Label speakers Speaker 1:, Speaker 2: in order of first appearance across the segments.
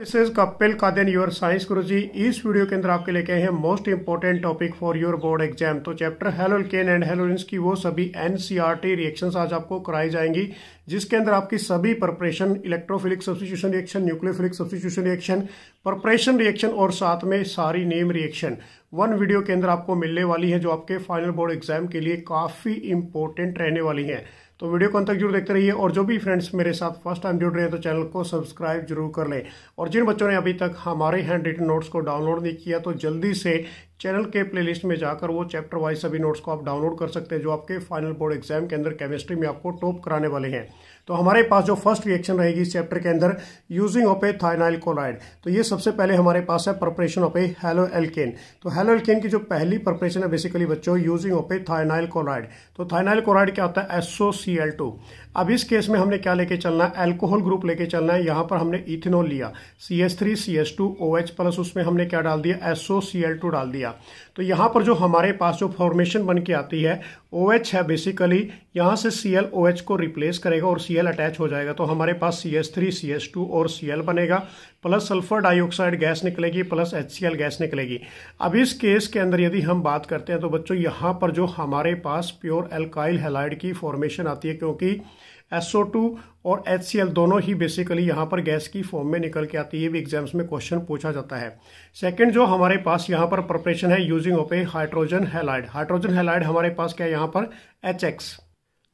Speaker 1: this is Kapil दिन your science गुरु जी इस वीडियो के अंदर आपके लेके कहे हैं most important topic for your board exam तो चैप्टर हेलोलकेन एंड हेलोलिन्स की वो सभी टी रिएक्शंस आज आपको कराई जाएंगी जिसके अंदर आपकी सभी preparation electrophilic substitution reaction nucleophilic substitution reaction preparation reaction और साथ में सारी नेम रिएक्शन वन वीडियो के अंदर आपको मिलने वाली है जो आपके फाइनल बोर्ड एग्जाम के लिए काफ़ी इंपॉर्टेंट रहने वाली है तो वीडियो को अंत तक जरूर देखते रहिए और जो भी फ्रेंड्स मेरे साथ फर्स्ट टाइम जुड़ रहे हैं तो चैनल को सब्सक्राइब जरूर कर लें और जिन बच्चों ने अभी तक हमारे हैंड रिटन नोट्स को डाउनलोड नहीं किया तो जल्दी से चैनल के प्लेलिस्ट में जाकर वो चैप्टर वाइज सभी नोट्स को आप डाउनलोड कर सकते हैं जो आपके फाइनल बोर्ड एग्जाम के अंदर केमिस्ट्री में आपको टॉप कराने वाले हैं तो हमारे पास जो फर्स्ट रिएक्शन रहेगी इस चैप्टर के अंदर using of a thionyl chloride तो ये सबसे पहले हमारे पास है preparation of a hello haloalkane तो हेलो एल्केन की जो पहली प्रपरेशन है बेसिकली बच्चों using of a thionyl chloride तो थाइनाइल क्लोराइड क्या होता है एसओ सी एल टू अब इस केस में हमने क्या लेके चलना है एल्कोहल ग्रुप लेके चलना है यहाँ पर हमने इथेनॉल लिया C S three C S two O H plus उसमें हमने क्या डाल दिया S O C L two डाल दिया तो यहाँ पर जो हमारे पास जो फॉर्मेशन बन के आती है ओ एच है बेसिकली यहाँ से सी एल ओ एच को रिप्लेस करेगा और सी एल अटैच हो जाएगा तो हमारे पास C S three C S two और सी एल बनेगा प्लस सल्फर डाइऑक्साइड गैस निकलेगी plus H C L gas निकलेगी अब इस केस के अंदर यदि हम बात करते हैं तो बच्चों यहाँ पर जो हमारे पास प्योर एल्काइल हेलाइड की फॉर्मेशन आती है क्योंकि SO2 और HCl दोनों ही बेसिकली यहाँ पर गैस की फॉर्म में निकल के आती है भी एग्जाम्स में क्वेश्चन पूछा जाता है सेकंड जो हमारे पास यहाँ पर प्रिपरेशन है using of a hydrogen halide hydrogen halide हमारे पास क्या है यहाँ पर एच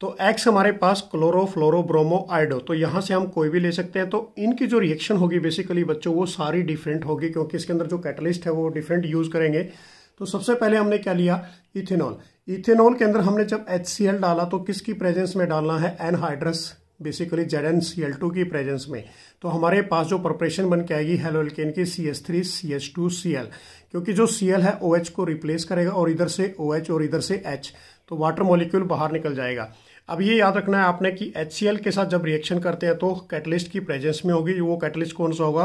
Speaker 1: तो एक्स हमारे पास क्लोरो फ्लोरो ब्रोमो आइडो तो यहाँ से हम कोई भी ले सकते हैं तो इनकी जो रिएक्शन होगी बेसिकली बच्चों वो सारी डिफरेंट होगी क्योंकि इसके अंदर जो कैटलिस्ट है वो डिफरेंट यूज़ करेंगे तो सबसे पहले हमने क्या लिया इथेनॉल इथेनॉल के अंदर हमने जब एच डाला तो किसकी प्रेजेंस में डालना है anhydrous basically Z N C L two की प्रेजेंस में तो हमारे पास जो प्रिपरेशन बन के आएगी हेलोल्केन की C S three C H two C L क्योंकि जो सी एल है ओ OH एच को रिप्लेस करेगा और इधर से ओ OH एच और इधर से एच तो वाटर मॉलिक्यूल बाहर निकल जाएगा अब ये याद रखना है आपने कि एच के साथ जब रिएक्शन करते हैं तो कैटलिस्ट की प्रेजेंस में होगी वो कैटलिस्ट कौन सा होगा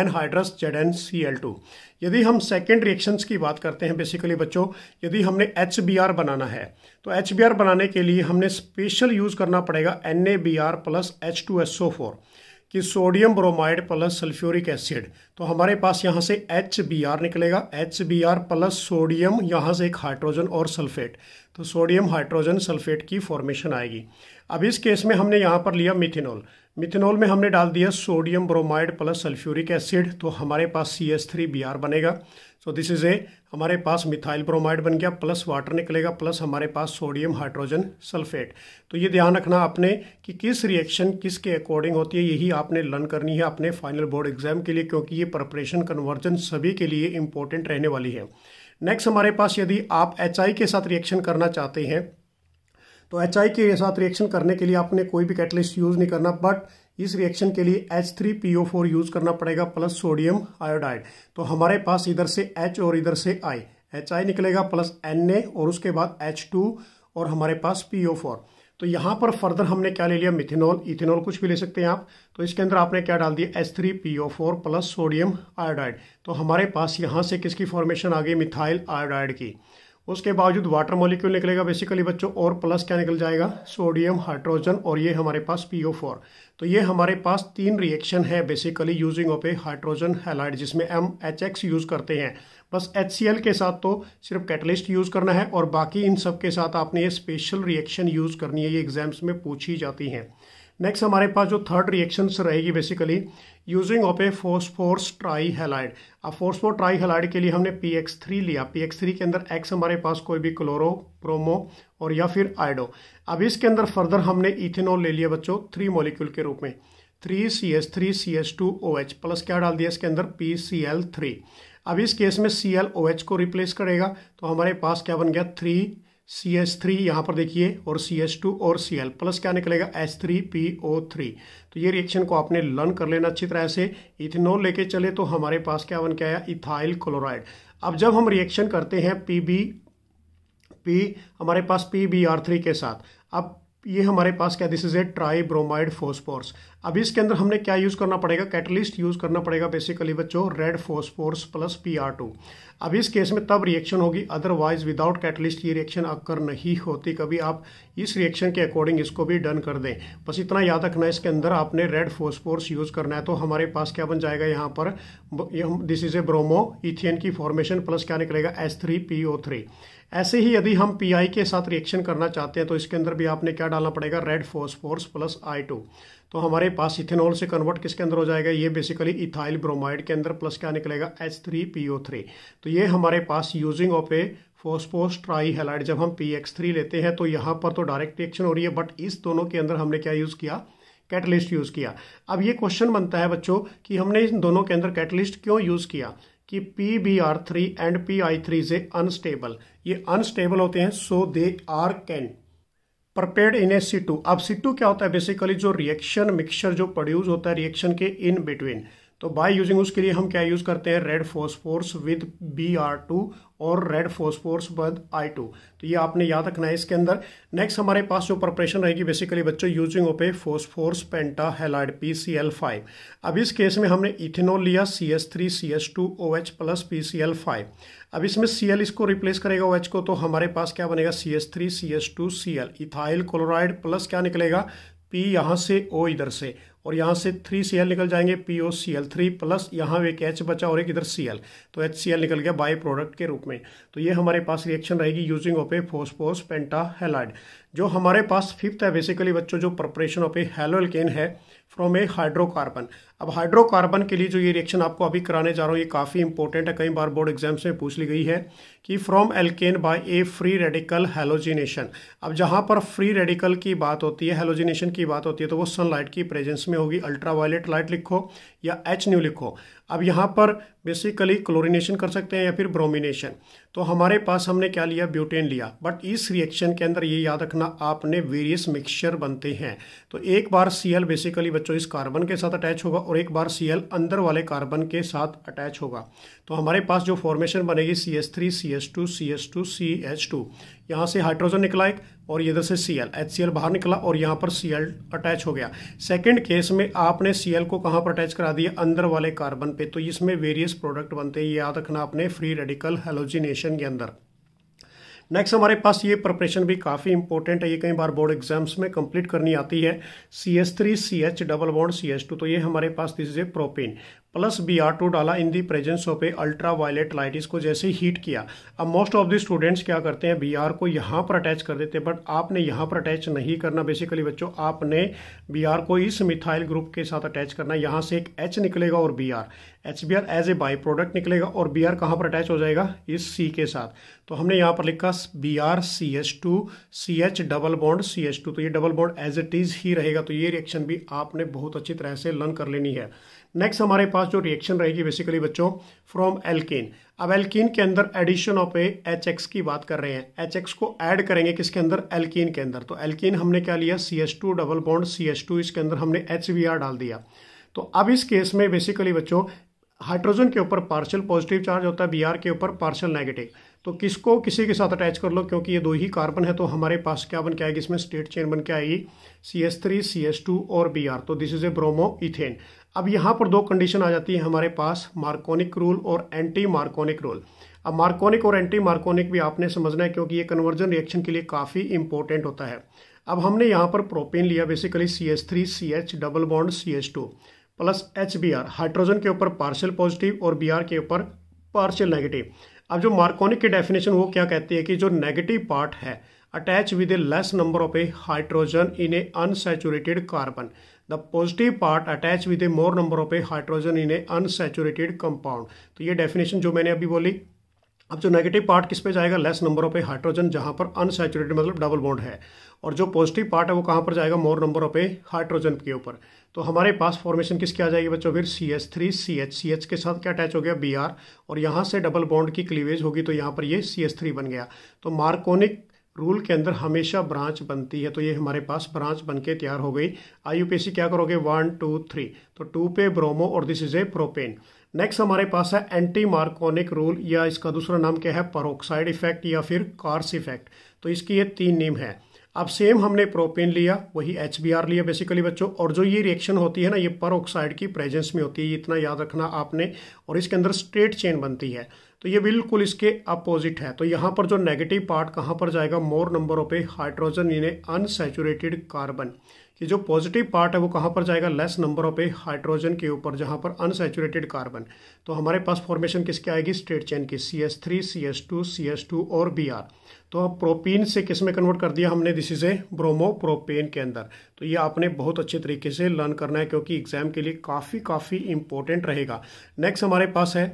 Speaker 1: anhydrous Z N C L two यदि हम सेकेंड रिएक्शंस की बात करते हैं बेसिकली बच्चों यदि हमने एच बनाना है तो एच बनाने के लिए हमने स्पेशल यूज़ करना पड़ेगा N A B R plus H two S O four कि sodium bromide plus sulphuric acid तो हमारे पास यहाँ से एच बी आर निकलेगा H B R plus sodium यहाँ से एक हाइड्रोजन और सल्फेट तो सोडियम हाइड्रोजन सल्फेट की फॉर्मेशन आएगी अब इस केस में हमने यहाँ पर लिया मिथिनॉल मिथिनॉल में हमने डाल दिया sodium bromide plus sulphuric acid तो हमारे पास C S three B R बनेगा सो दिस इज़ ए हमारे पास मिथाइल ब्रोमाइड बन गया प्लस वाटर निकलेगा प्लस हमारे पास सोडियम हाइड्रोजन सल्फेट तो ये ध्यान रखना आपने कि किस रिएक्शन किसके अकॉर्डिंग होती है यही आपने लर्न करनी है अपने फाइनल बोर्ड एग्जाम के लिए क्योंकि ये प्रपरेशन कन्वर्जन सभी के लिए इंपॉर्टेंट रहने वाली है नेक्स्ट हमारे पास यदि आप एच के साथ रिएक्शन करना चाहते हैं तो एच के साथ रिएक्शन करने के लिए आपने कोई भी कैटलिस्ट यूज़ नहीं करना बट इस रिएक्शन के लिए H3PO4 यूज करना पड़ेगा प्लस सोडियम आयोडाइड तो हमारे पास इधर से H और इधर से I एच आई निकलेगा प्लस एन ए और उसके बाद एच टू और हमारे पास पी ओ फोर तो यहाँ पर फर्दर हमने क्या ले लिया मिथिनॉल इथेनॉल कुछ भी ले सकते हैं आप तो इसके अंदर आपने क्या डाल दिया H three P O four plus sodium iodide तो हमारे पास यहाँ से किसकी फॉर्मेशन आ गई मिथाइल आयोडाइड की उसके बावजूद वाटर मॉलिक्यूल निकलेगा बेसिकली बच्चों और प्लस क्या निकल जाएगा सोडियम हाइड्रोजन और ये हमारे पास पी फोर तो ये हमारे पास तीन रिएक्शन है basically using of a hydrogen halide जिसमें एम एच एक्स यूज़ करते हैं बस एच सी एल के साथ तो सिर्फ कैटलिस्ट यूज़ करना है और बाकी इन सब के साथ आपने ये स्पेशल रिएक्शन यूज़ करनी है ये एग्जाम्स में पूछी जाती हैं नेक्स्ट हमारे पास जो थर्ड रिएक्शंस रहेगी basically using of a phosphorus trihalide अब फोर ट्राई हेलाइड के लिए हमने पी एक्स थ्री लिया पी एक्स थ्री के अंदर एक्स हमारे पास कोई भी क्लोरो प्रोमो और या फिर आइडो अब इसके अंदर फर्दर हमने इथेनॉल ले लिया बच्चों थ्री मॉलिक्यूल के रूप में three C S three C S two O H plus क्या डाल दिया इसके अंदर पी सी एल थ्री अब इस केस में सी एल ओ एच को रिप्लेस करेगा तो हमारे पास क्या बन गया थ्री सी एस थ्री यहाँ पर देखिए और सी एस टू और सी एल प्लस क्या निकलेगा S three P O three तो ये रिएक्शन को आपने लर्न कर लेना अच्छी तरह से इथेनॉल लेके चले तो हमारे पास क्या बन के आया इथाइल क्लोराइड अब जब हम रिएक्शन करते हैं पी बी पी हमारे पास पी बी आर थ्री के साथ अब ये हमारे पास क्या this is a tribromide phosphorus अब इसके अंदर हमने क्या यूज़ करना पड़ेगा कैटलिस्ट यूज़ करना पड़ेगा बेसिकली बच्चों red phosphorus plus P R two अब इस केस में तब रिएक्शन होगी अदरवाइज विदाउट कैटलिस्ट ये रिएक्शन अक्कर नहीं होती कभी आप इस रिएक्शन के अकॉर्डिंग इसको भी डन कर दें बस इतना याद रखना है इसके अंदर आपने रेड फोस्पोर्स यूज़ करना है तो हमारे पास क्या बन जाएगा यहाँ पर this is a bromoethane की फॉर्मेशन प्लस क्या निकलेगा S three P O three ऐसे ही यदि हम पी आई के साथ रिएक्शन करना चाहते हैं तो इसके अंदर भी आपने क्या डालना पड़ेगा red phosphorus plus I two तो हमारे पास इथेनॉल से कन्वर्ट किसके अंदर हो जाएगा ये बेसिकली इथाइल ब्रोमाइड के अंदर प्लस क्या निकलेगा H three P O three तो ये हमारे पास using of a phosphorus trihalide जब हम पी एक्स थ्री लेते हैं तो यहाँ पर तो डायरेक्ट रिएक्शन हो रही है बट इस दोनों के अंदर हमने क्या यूज़ किया कैटलिस्ट यूज़ किया अब ये क्वेश्चन बनता है बच्चों कि हमने इन दोनों के अंदर कैटलिस्ट क्यों यूज़ किया कि P B R three and P I three से अनस्टेबल ये अनस्टेबल होते हैं so they are can prepared in a situ अब सीटू क्या होता है बेसिकली जो रिएक्शन मिक्सचर जो प्रोड्यूस होता है रिएक्शन के इन बिटवीन तो बाय यूजिंग उसके लिए हम क्या यूज़ करते हैं red phosphorus with B R two और रेड फोस्फोर्स बद आई टू तो ये आपने याद रखना है इसके अंदर नेक्स्ट हमारे पास जो प्रिपरेशन रहेगी बेसिकली बच्चों using of a phosphorus pentahalide P C L five अब इस केस में हमने इथेनॉल लिया C S three C S two O H plus P C L five अब इसमें सी एल इसको रिप्लेस करेगा ओ एच को तो हमारे पास क्या बनेगा C S three C S two C L ethyl chloride plus क्या निकलेगा पी यहाँ से ओ इधर से और यहाँ से थ्री सी एल निकल जाएंगे P O C L three plus यहाँ एक एच बचा और एक इधर सी एल तो एच सी एल निकल गया बाई प्रोडक्ट के रूप में तो ये हमारे पास रिएक्शन रहेगी using of a phosphorus pentahalide जो हमारे पास फिफ्थ है बेसिकली बच्चों जो प्रपरेशन ऑफ ए हेलोलकेन है फ्रॉम ए हाइड्रोकार्बन अब हाइड्रोकार्बन के लिए जो ये रिएक्शन आपको अभी कराने जा रहा हूँ ये काफ़ी इंपॉर्टेंट है कई बार बोर्ड एग्जाम्स में पूछ ली गई है कि from alkane by a free radical halogenation अब जहाँ पर फ्री रेडिकल की बात होती है हेलोजिनेशन की बात होती है तो वो सनलाइट की प्रेजेंस में होगी अल्ट्रावायलेट लाइट लिखो या एच न्यू लिखो अब यहाँ पर बेसिकली क्लोरिनेशन कर सकते हैं या फिर ब्रोमिनेशन तो हमारे पास हमने क्या लिया ब्यूटेन लिया बट इस रिएक्शन के अंदर ये याद रखना आपने वेरियस मिक्सचर बनते हैं तो एक बार सी बेसिकली बच्चों इस कार्बन के साथ अटैच होगा और एक बार सी अंदर वाले कार्बन के साथ अटैच होगा तो हमारे पास जो फॉर्मेशन बनेगी C S three C S two C S two C H two यहाँ से हाइड्रोजन निकला एक और इधर से C L H C L बाहर निकला और यहाँ पर सी अटैच हो गया सेकेंड केस में आपने सी को कहाँ पर अटैच करा दिया अंदर वाले कार्बन पे तो इसमें वेरियस प्रोडक्ट बनते हैं याद रखना अपने फ्री रेडिकल हेलोजिनेशन के अंदर नेक्स्ट हमारे पास ये प्रिपरेशन भी काफ़ी इंपॉर्टेंट है ये कई बार बोर्ड एग्जाम्स में कंप्लीट करनी आती है C S three C H double bond C S two तो ये हमारे पास this is a propene plus B R two डाला in the presence of a ultraviolet light इसको जैसे हीट किया अब मोस्ट ऑफ द स्टूडेंट्स क्या करते हैं बी आर को यहाँ पर अटैच कर देते हैं बट आपने यहाँ पर अटैच नहीं करना बेसिकली बच्चों आपने बी आर को इस मिथाइल ग्रुप के साथ अटैच करना यहाँ से एक एच निकलेगा और B R H B R as a by product निकलेगा और बी आर कहाँ पर अटैच हो जाएगा इस सी के साथ तो हमने यहाँ पर लिखा B R C H two C H double bond C H two तो ये double bond as it is ही रहेगा तो ये रिएक्शन भी आपने बहुत अच्छी तरह से लर्न कर लेनी है नेक्स्ट हमारे पास जो रिएक्शन रहेगी बेसिकली बच्चों फ्रॉम एल्किन अब एल्किन के अंदर addition of a H X की बात कर रहे हैं एच एक्स को ऐड करेंगे किसके अंदर एल्किन के अंदर तो एल्किन हमने क्या लिया C S two double bond C S two इसके अंदर हमने एच वी आर डाल दिया तो अब इस केस में बेसिकली बच्चों हाइड्रोजन के ऊपर पार्शियल पॉजिटिव चार्ज होता है बी आर के ऊपर पार्शियल नेगेटिव तो किसको किसी के साथ अटैच कर लो क्योंकि ये दो ही कार्बन है तो हमारे पास क्या बन के आएगी इसमें स्टेट चेन बन के आएगी C S three C S two और बी आर तो this is a bromoethane अब यहाँ पर दो कंडीशन आ जाती है हमारे पास मार्कोनिक रूल और एंटी मार्कोनिक रूल अब मार्कोनिक और एंटी मार्कोनिक भी आपने समझना है क्योंकि ये कन्वर्जन रिएक्शन के लिए काफ़ी इंपॉर्टेंट होता है अब हमने यहाँ पर प्रोपेन लिया basically C H three C H double bond C H two plus H B R hydrogen के ऊपर पार्शियल पॉजिटिव और बी आर के ऊपर पार्शियल नेगेटिव अब जो मार्कोनिक की डेफिनेशन वो क्या कहती है कि जो नेगेटिव पार्ट है attach with a less number of a hydrogen in a unsaturated carbon the positive part attach with a more number of a hydrogen in a unsaturated compound तो ये डेफिनेशन जो मैंने अभी बोली अब जो नेगेटिव पार्ट किस पे जाएगा less number of a hydrogen जहाँ पर अनसेचुरेटेड मतलब डबल बॉन्ड है और जो पॉजिटिव पार्ट है वो कहाँ पर जाएगा more number of a hydrogen के ऊपर तो हमारे पास फॉर्मेशन किसकी आ जाएगी बच्चों फिर C H three C H C H के साथ क्या अटैच हो गया बी आर और यहाँ से डबल बॉन्ड की क्लीवेज होगी तो यहाँ पर ये सी एस थ्री बन गया तो मार्कोनिक रूल के अंदर हमेशा ब्रांच बनती है तो ये हमारे पास ब्रांच बन के तैयार हो गई आई क्या करोगे वन टू थ्री तो टू पे ब्रोमो और this is a propane next हमारे पास है एंटी मार्कोनिक रूल या इसका दूसरा नाम क्या है परोक्साइड इफेक्ट या फिर कार्स इफेक्ट तो इसकी ये तीन नेम है अब सेम हमने प्रोपेन लिया वही एच लिया बेसिकली बच्चों और जो ये रिएक्शन होती है ना ये पर की प्रेजेंस में होती है इतना याद रखना आपने और इसके अंदर स्ट्रेट चेन बनती है तो ये बिल्कुल इसके अपोजिट है तो यहाँ पर जो नेगेटिव पार्ट कहाँ पर जाएगा more number of a hydrogen in a unsaturated carbon कि जो पॉजिटिव पार्ट है वो कहाँ पर जाएगा less number of a hydrogen के ऊपर जहाँ पर अनसेचुरेटेड कार्बन तो हमारे पास फॉर्मेशन किसके आएगी स्ट्रेट चेन की C S three C S two C S two और बी आर तो अब प्रोपीन से किस में कन्वर्ट कर दिया हमने this is a bromo propane के अंदर तो ये आपने बहुत अच्छे तरीके से लर्न करना है क्योंकि एग्जाम के लिए काफ़ी काफ़ी इंपॉर्टेंट रहेगा नेक्स्ट हमारे पास है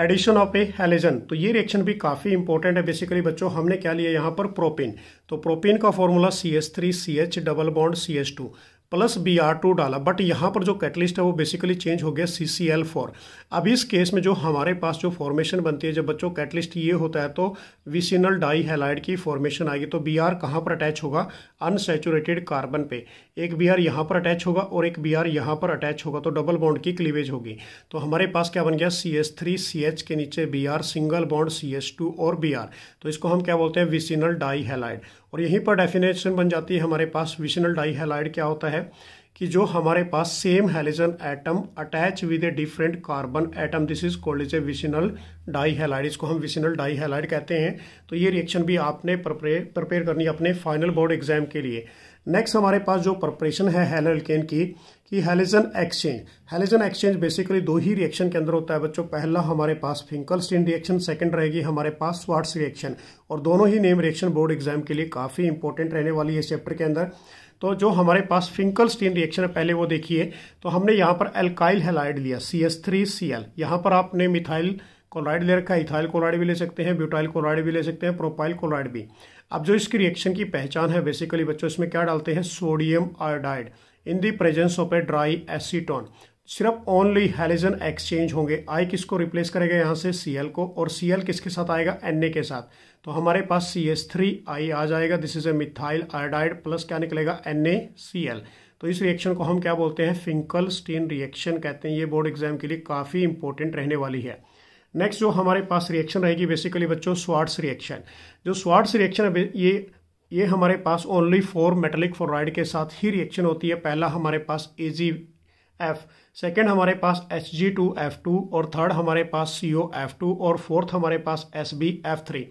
Speaker 1: एडिशन ऑफ ए हेलिजन तो ये रिएक्शन भी काफ़ी इंपॉर्टेंट है बेसिकली बच्चों हमने क्या लिया यहाँ पर प्रोपीन तो प्रोपीन का formula C S three C H double bond C S two plus B R two डाला बट यहाँ पर जो कैटलिस्ट है वो बेसिकली चेंज हो गया सी सी एल फोर अब इस केस में जो हमारे पास जो फॉर्मेशन बनती है जब बच्चों कैटलिस्ट ये होता है तो विसिनल डाई हेलाइड की फॉर्मेशन आएगी तो बी आर कहाँ पर अटैच होगा अनसेचुरेटेड कार्बन पे एक बी आर यहाँ पर अटैच होगा और एक बी आर यहाँ पर अटैच होगा तो डबल बॉन्ड की क्लीवेज होगी तो हमारे पास क्या बन गया C S three C H के नीचे B R single bond C S two और बी आर तो इसको हम क्या बोलते हैं विसिनल डाई हेलाइड और यहीं पर डेफिनेशन बन जाती है हमारे पास विसिनल डाई हेलाइड क्या होता है कि जो हमारे पास same halogen atom attach with a different carbon atom this is called is a vicinal di halide इसको हम विशिनल डाई हेलाइड कहते हैं तो ये रिएक्शन भी आपने प्रिपेयर करनी है अपने फाइनल बोर्ड एग्जाम के लिए नेक्स्ट हमारे पास जो प्रपरेशन है हेलोलकेन की कि halogen exchange halogen exchange basically दो ही रिएक्शन के अंदर होता है बच्चों पहला हमारे पास स्टीन रिएक्शन सेकंड रहेगी हमारे पास स्वाट्स रिएक्शन और दोनों ही नेम रिएक्शन बोर्ड एग्जाम के लिए काफ़ी इंपॉर्टेंट रहने वाली है चैप्टर के अंदर तो जो हमारे पास फिंकल स्टीन रिएक्शन है पहले वो देखिए तो हमने यहाँ पर एल्काइल हेलाइड लिया C S three C L यहाँ पर आपने मिथाइल क्लोराइड ले रखा है इथाइल क्लोराइड भी ले सकते हैं ब्यूटाइल क्लोराइड भी ले सकते हैं प्रोपाइल क्लोराइड भी अब जो इसकी रिएक्शन की पहचान है बेसिकली बच्चों इसमें क्या डालते हैं sodium iodide in the presence of a dry acetone सिर्फ ओनली हेलिजन एक्सचेंज होंगे आई किसको रिप्लेस करेगा यहाँ से सी को और सी किसके साथ आएगा एन के साथ तो हमारे पास सी एस थ्री आई आ जाएगा this is a methyl iodide plus क्या निकलेगा एन ए सी एल तो इस रिएक्शन को हम क्या बोलते हैं फिंकल स्टीन रिएक्शन कहते हैं ये बोर्ड एग्जाम के लिए काफ़ी इंपॉर्टेंट रहने वाली है नेक्स्ट जो हमारे पास रिएक्शन रहेगी बेसिकली बच्चों स्वाट्स रिएक्शन जो स्वाट्स रिएक्शन है ये ये हमारे पास ओनली फोर मेटलिक फ्लोराइड के साथ ही रिएक्शन होती है पहला हमारे पास ए जी एफ सेकेंड हमारे पास H G two F two और थर्ड हमारे पास सी ओ एफ टू और फोर्थ हमारे पास एस बी एफ थ्री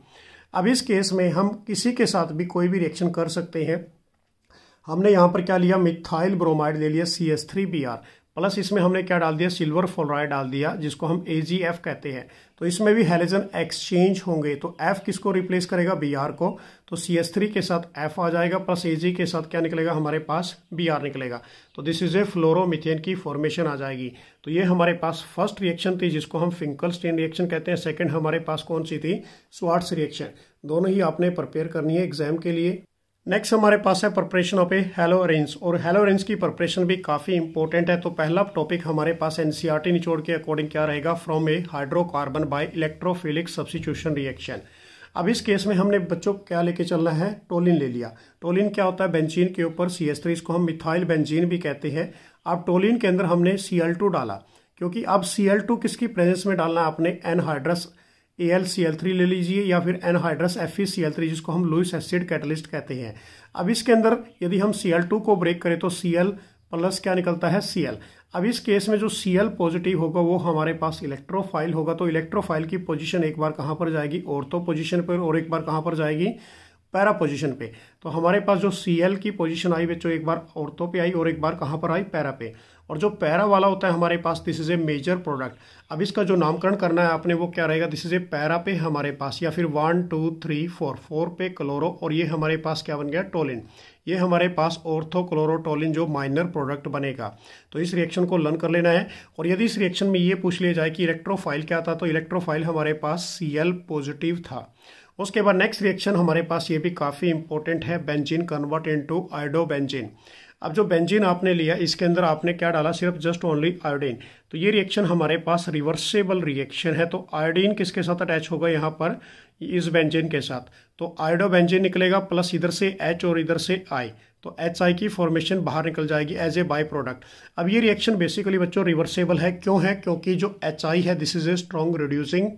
Speaker 1: अब इस केस में हम किसी के साथ भी कोई भी रिएक्शन कर सकते हैं हमने यहाँ पर क्या लिया मिथाइल ब्रोमाइड ले लिया C S three B R plus इसमें हमने क्या डाल दिया सिल्वर फ्लोराइड डाल दिया जिसको हम ए कहते हैं तो इसमें भी हेलोजन एक्सचेंज होंगे तो एफ किसको रिप्लेस करेगा बी को तो सी के साथ एफ आ जाएगा प्लस ए के साथ क्या निकलेगा हमारे पास बी निकलेगा तो दिस इज ए फ्लोरोमिथेन की फॉर्मेशन आ जाएगी तो ये हमारे पास फर्स्ट रिएक्शन थी जिसको हम स्टेन रिएक्शन कहते हैं सेकेंड हमारे पास कौन सी थी स्वाट्स रिएक्शन दोनों ही आपने प्रिपेयर करनी है एग्जाम के लिए नेक्स्ट हमारे पास है प्रिपरेशन ऑफ ए हेलो और हेलो की प्रिपरेशन भी काफ़ी इंपॉर्टेंट है तो पहला टॉपिक हमारे पास एन सी e निचोड़ के अकॉर्डिंग क्या रहेगा from a hydrocarbon by electrophilic substitution reaction अब इस केस में हमने बच्चों क्या लेके चलना है टोलिन ले लिया टोलिन क्या होता है बेंजीन के ऊपर सी एस थ्री इसको हम मिथाइल बेंजीन भी कहते हैं अब टोलिन के अंदर हमने सी एल टू डाला क्योंकि अब सी एल टू किसकी प्रेजेंस में डालना है आपने anhydrous A L C L three ले लीजिए या फिर anhydrous F E C L three जिसको हम लुइस एसिड कैटलिस्ट कहते हैं अब इसके अंदर यदि हम सी एल टू को ब्रेक करें तो सी एल प्लस क्या निकलता है सी एल अब इस केस में जो सी एल पॉजिटिव होगा वो हमारे पास इलेक्ट्रोफाइल होगा तो इलेक्ट्रोफाइल की पोजिशन एक बार कहाँ पर जाएगी और तो पोजिशन पर और एक बार कहाँ पर जाएगी पैरा पोजीशन पे तो हमारे पास जो सी एल की पोजीशन आई बच्चों एक बार औरतों पे आई और एक बार कहाँ पर आई पैरा पे और जो पैरा वाला होता है हमारे पास this is a major product अब इसका जो नामकरण करना है आपने वो क्या रहेगा दिस इज़ ए पैरा पे हमारे पास या फिर one two three four four पे क्लोरो और ये हमारे पास क्या बन गया टोलिन ये हमारे पास क्लोरोटोलिन जो माइनर प्रोडक्ट बनेगा तो इस रिएक्शन को लर्न कर लेना है और यदि इस रिएक्शन में ये पूछ लिया जाए कि इलेक्ट्रोफाइल क्या था तो इलेक्ट्रोफाइल हमारे पास सी पॉजिटिव था उसके बाद नेक्स्ट रिएक्शन हमारे पास ये भी काफ़ी इंपॉर्टेंट है benzene convert into iodo benzene अब जो बेंजीन आपने लिया इसके अंदर आपने क्या डाला सिर्फ जस्ट ओनली आयोडीन तो ये रिएक्शन हमारे पास रिवर्सेबल रिएक्शन है तो आयोडीन किसके साथ अटैच होगा यहाँ पर इस बेंजीन के साथ तो आयोडो बेंजीन निकलेगा प्लस इधर से एच और इधर से आई तो एच आई की फॉर्मेशन बाहर निकल जाएगी एज ए बाई प्रोडक्ट अब ये रिएक्शन बेसिकली बच्चों रिवर्सेबल है क्यों है क्योंकि जो एच आई है this is a strong reducing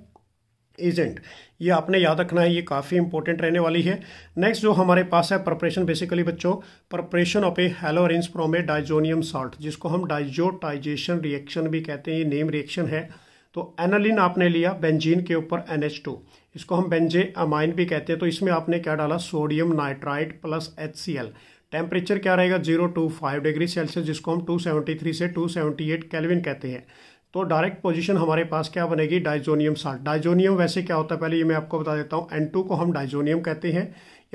Speaker 1: agent ये आपने याद रखना है ये काफ़ी इंपॉर्टेंट रहने वाली है नेक्स्ट जो हमारे पास है प्रपरेशन बेसिकली बच्चों preparation of a hello arene from a diazonium salt जिसको हम डाइजोटाइजेशन रिएक्शन भी कहते हैं ये नेम रिएक्शन है तो एनालिन आपने लिया बेंजीन के ऊपर एन इसको हम बेंजे अमाइन भी कहते हैं तो इसमें आपने क्या डाला sodium nitrite plus H temperature क्या रहेगा zero to five degree Celsius जिसको हम टू सेवेंटी थ्री से टू सेवेंटी एट कैलविन कहते हैं तो डायरेक्ट पोजीशन हमारे पास क्या बनेगी डाइजोनियम साल्ट डाइजोनियम वैसे क्या होता है पहले ये मैं आपको बता देता हूँ एन टू को हम डाइजोनियम कहते हैं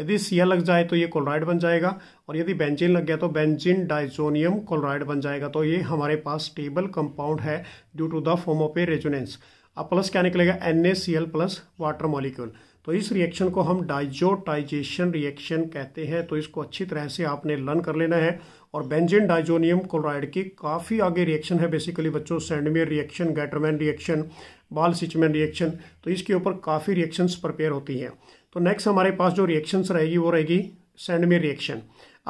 Speaker 1: यदि सीएल लग जाए तो ये क्लोराइड बन जाएगा और यदि बेंजिन लग गया तो बेंजिन डाइजोनियम क्लोराइड बन जाएगा तो ये हमारे पास स्टेबल कंपाउंड है due to the form of a resonance अब प्लस क्या निकलेगा N A C L plus water molecule तो इस रिएक्शन को हम डाइजोटाइजेशन रिएक्शन कहते हैं तो इसको अच्छी तरह से आपने लर्न कर लेना है और बेंजिन डाइजोनियम क्लोराइड की काफ़ी आगे रिएक्शन है बेसिकली बच्चों सैंडमियर रिएक्शन गैटरमैन रिएक्शन बाल सिचमैन रिएक्शन तो इसके ऊपर काफ़ी रिएक्शंस प्रिपेयर होती हैं तो नेक्स्ट हमारे पास जो रिएक्शंस रहेगी वो रहेगी सैंडमियर रिएक्शन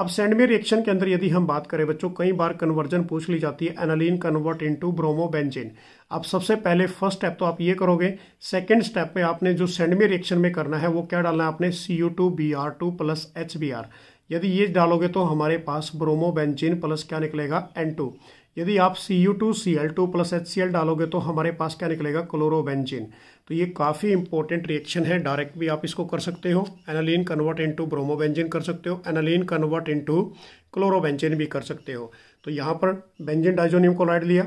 Speaker 1: अब सैंडमियर रिएक्शन के अंदर यदि हम बात करें बच्चों कई बार कन्वर्जन पूछ ली जाती है एनालीन कन्वर्ट ब्रोमो ब्रोमोबेंजिन अब सबसे पहले फर्स्ट स्टेप तो आप ये करोगे सेकेंड स्टेप में आपने जो सैंडमियर रिएक्शन में करना है वो क्या डालना है आपने C U two B R two plus H B R यदि ये डालोगे तो हमारे पास ब्रोमो बेंचिन प्लस क्या निकलेगा एन टू यदि आप C U two C L two plus H C L डालोगे तो हमारे पास क्या निकलेगा क्लोरोबेंचिन तो ये काफ़ी इंपॉर्टेंट रिएक्शन है डायरेक्ट भी आप इसको कर सकते हो एनालिन कन्वर्ट इनटू ब्रोमोबेंजिन कर सकते हो एनालिन कन्वर्ट इनटू क्लोरोबेंजिन भी कर सकते हो तो यहाँ पर बेंजिन डाइजोनियम क्लोराइड लिया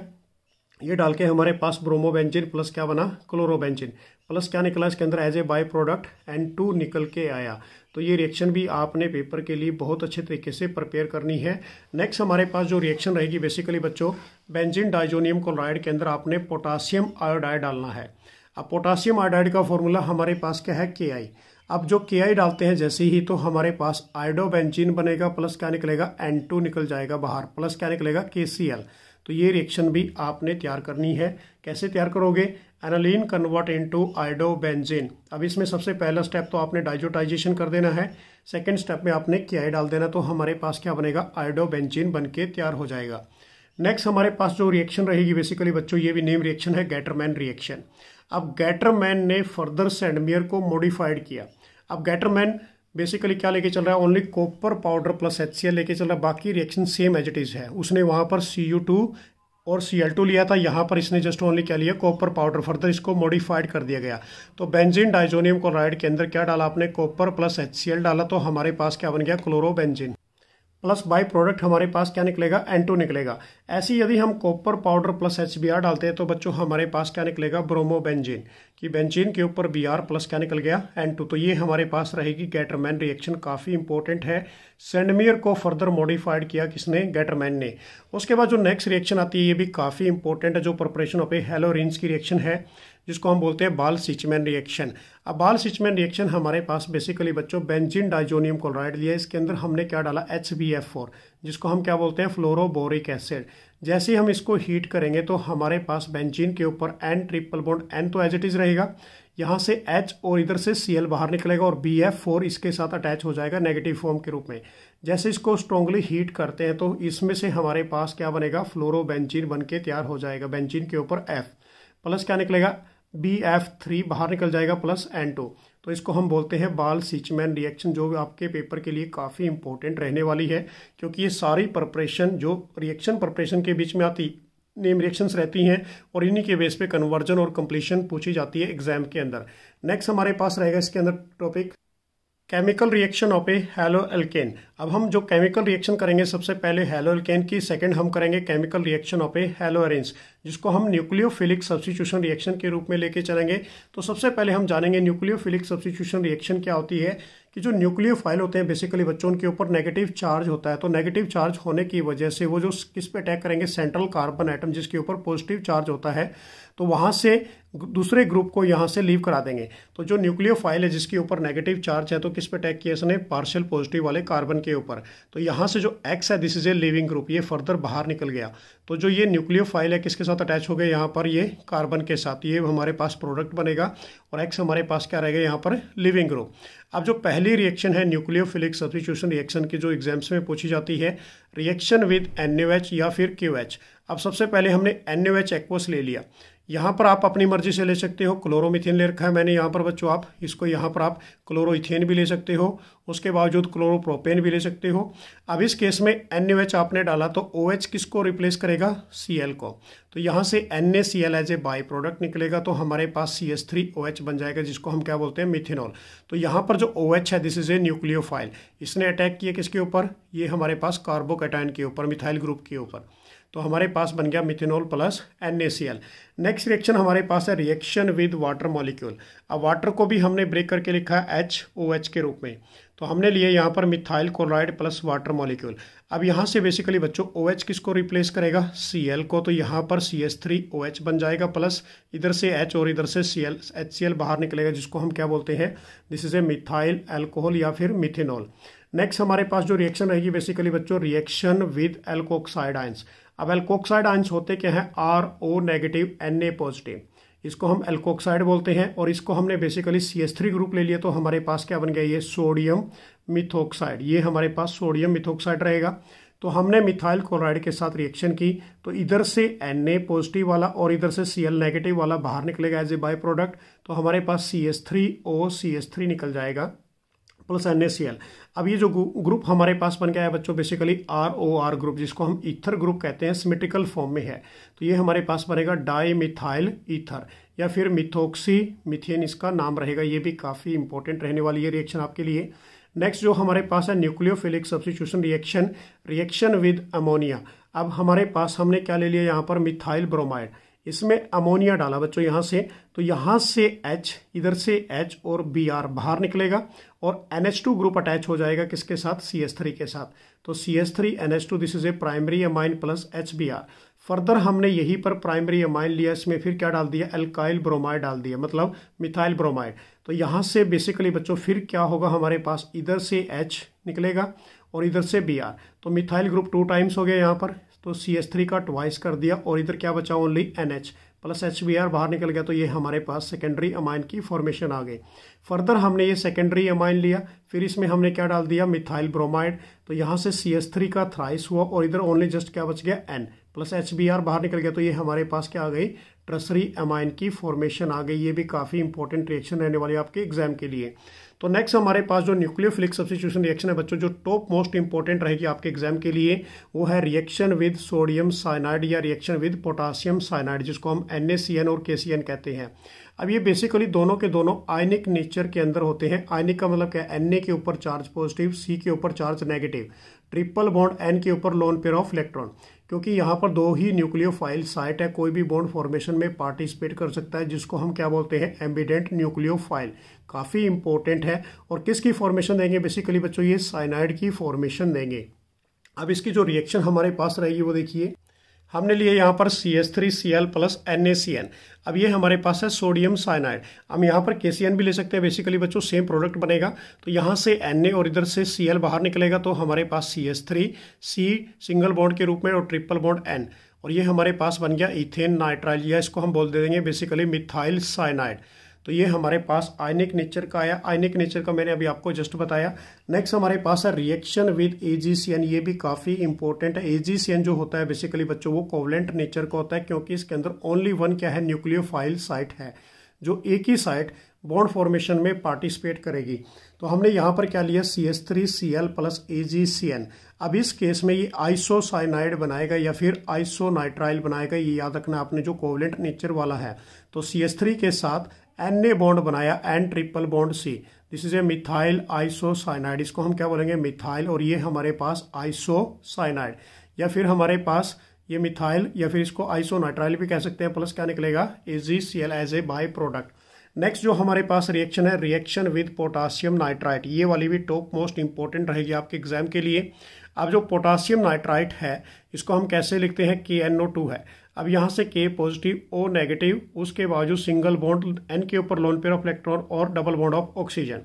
Speaker 1: ये डाल के हमारे पास ब्रोमोबेंजिन प्लस क्या बना क्लोरोबेंजिन प्लस क्या निकला इसके अंदर as a by product N two निकल के आया तो ये रिएक्शन भी आपने पेपर के लिए बहुत अच्छे तरीके से प्रिपेयर करनी है नेक्स्ट हमारे पास जो रिएक्शन रहेगी बेसिकली बच्चों बेंजिन डाइजोनियम क्लोराइड के अंदर आपने पोटासियम आयोडाइड डालना है अब पोटासियम आयोडाइड का फॉर्मूला हमारे पास क्या है के आई अब जो के आई डालते हैं जैसे ही तो हमारे पास आयोडोबेंजीन बनेगा प्लस क्या निकलेगा एन टू निकल जाएगा बाहर प्लस क्या निकलेगा के सी एल तो ये रिएक्शन भी आपने तैयार करनी है कैसे तैयार करोगे एनालिन कन्वर्ट इनटू आइडोबेंजीन अब इसमें सबसे पहला स्टेप तो आपने डाइजोटाइजेशन कर देना है सेकेंड स्टेप में आपने कियाई डाल देना तो हमारे पास क्या बनेगा आइडोबेंजीन बन के तैयार हो जाएगा नेक्स्ट हमारे पास जो रिएक्शन रहेगी बेसिकली बच्चों ये भी नेम रिएक्शन है गैटरमैन रिएक्शन अब गैटरमैन ने फर्दर सैंडमियर को मॉडिफाइड किया अब गैटरमैन बेसिकली क्या लेके चल रहा है only copper powder plus H लेके चल रहा है बाकी reaction same as it is है उसने वहाँ पर सी यू टू और सी एल टू लिया था यहाँ पर इसने जस्ट ओनली क्या लिया कॉपर पाउडर फर्दर इसको मॉडिफाइड कर दिया गया तो बेंजिन डाइजोनियम क्लोराइड के अंदर क्या डाला आपने copper plus H C L डाला तो हमारे पास क्या बन गया क्लोरोबेंजिन प्लस बाय प्रोडक्ट हमारे पास क्या निकलेगा एन टू निकलेगा ऐसे यदि हम copper powder plus H B R डालते हैं तो बच्चों हमारे पास क्या निकलेगा ब्रोमो कि बेंजीन के ऊपर बी आर प्लस क्या निकल गया एन टू तो ये हमारे पास रहेगी गैटरमैन रिएक्शन काफ़ी इंपॉर्टेंट है सेंडमियर को फर्दर मॉडिफाइड किया किसने गैटरमैन ने उसके बाद जो नेक्स्ट रिएक्शन आती है ये भी काफ़ी इंपॉर्टेंट है जो प्रपरेशन ऑफ ए हेलोरिन्स की रिएक्शन है जिसको हम बोलते हैं बाल सिचमैन रिएक्शन अब बाल सिचमैन रिएक्शन हमारे पास बेसिकली बच्चों बेंजिन डाइजोनियम क्लोराइड लिया इसके अंदर हमने क्या डाला एच बी एफ फोर जिसको हम क्या बोलते हैं फ्लोरोबोरिक एसिड जैसे हम इसको हीट करेंगे तो हमारे पास बेंजिन के ऊपर एन ट्रिपल बॉन्ड एन तो एज इट इज़ रहेगा यहाँ से एच और इधर से सी एल बाहर निकलेगा और बी एफ फोर इसके साथ अटैच हो जाएगा नेगेटिव फॉर्म के रूप में जैसे इसको स्ट्रॉन्गली हीट करते हैं तो इसमें से हमारे पास क्या बनेगा फ्लोरोबेंजीन बन के तैयार हो जाएगा बेंजीन के ऊपर एफ प्लस क्या निकलेगा बी एफ थ्री बाहर निकल जाएगा प्लस एन टू तो इसको हम बोलते हैं बाल सीचमैन रिएक्शन जो आपके पेपर के लिए काफ़ी इंपॉर्टेंट रहने वाली है क्योंकि ये सारी प्रपरेशन जो रिएक्शन प्रपरेशन के बीच में आती नेम रिएक्शंस रहती हैं और इन्हीं के बेस पे कन्वर्जन और कंप्लीशन पूछी जाती है एग्जाम के अंदर नेक्स्ट हमारे पास रहेगा इसके अंदर topic chemical reaction of a hello alkane अब हम जो केमिकल रिएक्शन करेंगे सबसे पहले हेलो एल्केन की सेकंड हम करेंगे chemical reaction of a hello arene जिसको हम न्यूक्लियोफिलिक सब्सटीट्यूशन रिएक्शन के रूप में लेके चलेंगे तो सबसे पहले हम जानेंगे न्यूक्लियोफिलिक सब्सटीट्यूशन रिएक्शन क्या होती है कि जो फाइल होते हैं बेसिकली बच्चों उनके ऊपर नेगेटिव चार्ज होता है तो नेगेटिव चार्ज होने की वजह से वो जो किस पे अटैक करेंगे सेंट्रल कार्बन आइटम जिसके ऊपर पॉजिटिव चार्ज होता है तो वहाँ से दूसरे ग्रुप को यहाँ से लीव करा देंगे तो जो फाइल है जिसके ऊपर नेगेटिव चार्ज है तो किस पे अटैक किया इसने पार्शियल पॉजिटिव वाले कार्बन के ऊपर तो यहाँ से जो एक्स है this is a leaving group ये फर्दर बाहर निकल गया तो जो ये फाइल है किसके साथ अटैच हो गए यहाँ पर ये कार्बन के साथ ये हमारे पास प्रोडक्ट बनेगा और एक्स हमारे पास क्या रहेगा यहाँ पर लिविंग ग्रुप अब जो पहली रिएक्शन है न्यूक्लियोफिलिक सब्सिट्यूशन रिएक्शन की जो एग्जाम्स में पूछी जाती है रिएक्शन विद एन या फिर क्यू अब सबसे पहले हमने एन एक्वस ले लिया यहाँ पर आप अपनी मर्जी से ले सकते हो क्लोरोमिथिन ले रखा है मैंने यहाँ पर बच्चों आप इसको यहाँ पर आप क्लोरोइथेन भी ले सकते हो उसके बावजूद क्लोरोप्रोपेन भी ले सकते हो अब इस केस में एन आपने डाला तो ओ OH किसको रिप्लेस करेगा सी को तो यहाँ से N A C L as a by product निकलेगा तो हमारे पास C S three O H बन जाएगा जिसको हम क्या बोलते हैं मिथेनॉल तो यहाँ पर जो ओ OH है दिस इज़ ए न्यूक्लियोफाइल इसने अटैक किया किसके ऊपर ये हमारे पास कार्बोकैटाइन के ऊपर मिथाइल ग्रुप के ऊपर तो हमारे पास बन गया methanol plus N next reaction हमारे पास है रिएक्शन विद वाटर मॉलिक्यूल अब वाटर को भी हमने ब्रेक करके लिखा है एच ओ एच के रूप में तो हमने लिए यहाँ पर methyl chloride plus water molecule अब यहाँ से बेसिकली बच्चों ओ एच किसको रिप्लेस करेगा सी एल को तो यहाँ पर C S three O H बन जाएगा प्लस इधर से एच और इधर से C L H C L बाहर निकलेगा जिसको हम क्या बोलते हैं this is a methyl alcohol या फिर मिथेनॉल नेक्स्ट हमारे पास जो रिएक्शन रहेगी बेसिकली बच्चों रिएक्शन विद एल्कोक्साइड आइंस अब एल्कोक्साइड आइंस होते क्या हैं R O negative N A positive इसको हम एल्कोक्साइड बोलते हैं और इसको हमने basically C S three group ले लिया तो हमारे पास क्या बन गया ये सोडियम मिथोक्साइड ये हमारे पास सोडियम मिथोक्साइड रहेगा तो हमने मिथाइल क्लोराइड के साथ रिएक्शन की तो इधर से एन ए पॉजिटिव वाला और इधर से सी एल नेगेटिव वाला बाहर निकलेगा एज ए बाय प्रोडक्ट तो हमारे पास C S three O C S three निकल जाएगा प्लस एन अब ये जो ग्रुप हमारे पास बन गया है बच्चों basically R O R group जिसको हम ईथर ग्रुप कहते हैं सिमेट्रिकल फॉर्म में है तो ये हमारे पास बनेगा डाई मिथाइल ईथर या फिर मिथोक्सी मिथेन इसका नाम रहेगा ये भी काफ़ी इंपॉर्टेंट रहने वाली है रिएक्शन आपके लिए नेक्स्ट जो हमारे पास है nucleophilic substitution reaction reaction with ammonia अब हमारे पास हमने क्या ले लिया यहाँ पर मिथाइल ब्रोमाइड इसमें अमोनिया डाला बच्चों यहाँ से तो यहाँ से H इधर से H और Br बाहर निकलेगा और NH2 ग्रुप अटैच हो जाएगा किसके साथ CH3 के साथ तो CH3 NH2 this is a primary amine plus H further हमने यही पर प्राइमरी अमाइन लिया इसमें फिर क्या डाल दिया एल्काइल ब्रोमाइड डाल दिया मतलब मिथाइल ब्रोमाइड तो यहाँ से बेसिकली बच्चों फिर क्या होगा हमारे पास इधर से एच निकलेगा और इधर से आर तो मिथाइल ग्रुप टू टाइम्स हो गया यहाँ पर तो सी एस थ्री का ट्वाइस कर दिया और इधर क्या बचा only N H plus H B R बाहर निकल गया तो ये हमारे पास सेकेंडरी अमाइन की फॉर्मेशन आ गई फर्दर हमने ये सेकेंडरी अमाइन लिया फिर इसमें हमने क्या डाल दिया मिथाइल ब्रोमाइड तो यहाँ से सी एस थ्री का थ्राइस हुआ और इधर ओनली जस्ट क्या बच गया N plus H B R बाहर निकल गया तो ये हमारे पास क्या आ गई ट्रसरी अमाइन की फॉर्मेशन आ गई ये भी काफ़ी इंपॉर्टेंट रिएक्शन रहने वाली आपके एग्जाम के लिए तो नेक्स्ट हमारे पास जो न्यूक्लियो फिलिक सब्सिट्यूशन रिएक्शन है बच्चों जो टॉप मोस्ट इंपॉर्टेंट रहेगी आपके एग्जाम के लिए वो है रिएक्शन विद सोडियम साइनाइड या रिएक्शन विद पोटासियम साइनाइड जिसको हम एन और के कहते हैं अब ये बेसिकली दोनों के दोनों आयनिक नेचर के अंदर होते हैं आयनिक का मतलब क्या है एन के ऊपर चार्ज पॉजिटिव सी के ऊपर charge negative triple bond N के ऊपर लोन पेयर ऑफ इलेक्ट्रॉन क्योंकि यहाँ पर दो ही न्यूक्लियो फाइल साइट है कोई भी बॉन्ड फॉर्मेशन में पार्टिसिपेट कर सकता है जिसको हम क्या बोलते हैं एम्बिडेंट फाइल काफ़ी इंपॉर्टेंट है और किसकी फॉर्मेशन देंगे बेसिकली बच्चों ये साइनाइड की फॉर्मेशन देंगे अब इसकी जो रिएक्शन हमारे पास रहेगी वो देखिए हमने लिए यहाँ पर C S three C L plus N A C N अब ये हमारे पास है सोडियम साइनाइड हम यहाँ पर के सी एन भी ले सकते हैं बेसिकली बच्चों सेम प्रोडक्ट बनेगा तो यहाँ से एन ए और इधर से सी एल बाहर निकलेगा तो हमारे पास C S three C single bond के रूप में और ट्रिपल बॉन्ड एन और ये हमारे पास बन गया इथेन नाइट्राइल या इसको हम बोल दे देंगे बेसिकली मिथाइल साइनाइड तो ये हमारे पास आयनिक नेचर का आया आयनिक नेचर का मैंने अभी आपको जस्ट बताया नेक्स्ट हमारे पास है रिएक्शन विद एजीसीएन ये भी काफ़ी इंपॉर्टेंट है एजीसीएन जो होता है बेसिकली बच्चों वो कोवलेंट नेचर का होता है क्योंकि इसके अंदर ओनली वन क्या है न्यूक्लियो साइट है जो एक ही साइट बॉन्ड फॉर्मेशन में पार्टिसिपेट करेगी तो हमने यहाँ पर क्या लिया C S three C L plus A G C N अब इस केस में ये आइसोसाइनाइड बनाएगा या फिर आइसोनाइट्राइल बनाएगा ये याद रखना आपने जो कोवलेंट नेचर वाला है तो सी एस थ्री के साथ एन ए बॉन्ड बनाया N triple bond C this is a methyl isocyanide इसको हम क्या बोलेंगे मिथाइल और ये हमारे पास आइसोसाइनाइड या फिर हमारे पास ये मिथाइल या फिर इसको आइसोनाइट्राइल भी कह सकते हैं प्लस क्या निकलेगा A G C L as a by byproduct next जो हमारे पास रिएक्शन है रिएक्शन विद पोटासियम नाइट्राइट ये वाली भी टॉप मोस्ट इंपॉर्टेंट रहेगी आपके एग्जाम के लिए अब जो पोटासियम नाइट्राइट है इसको हम कैसे लिखते हैं के एन ओ टू है अब यहाँ से के पॉजिटिव ओ नेगेटिव उसके बावजूद सिंगल बॉन्ड एन के ऊपर लोन पेयर ऑफ इलेक्ट्रॉन और डबल बॉन्ड ऑफ ऑक्सीजन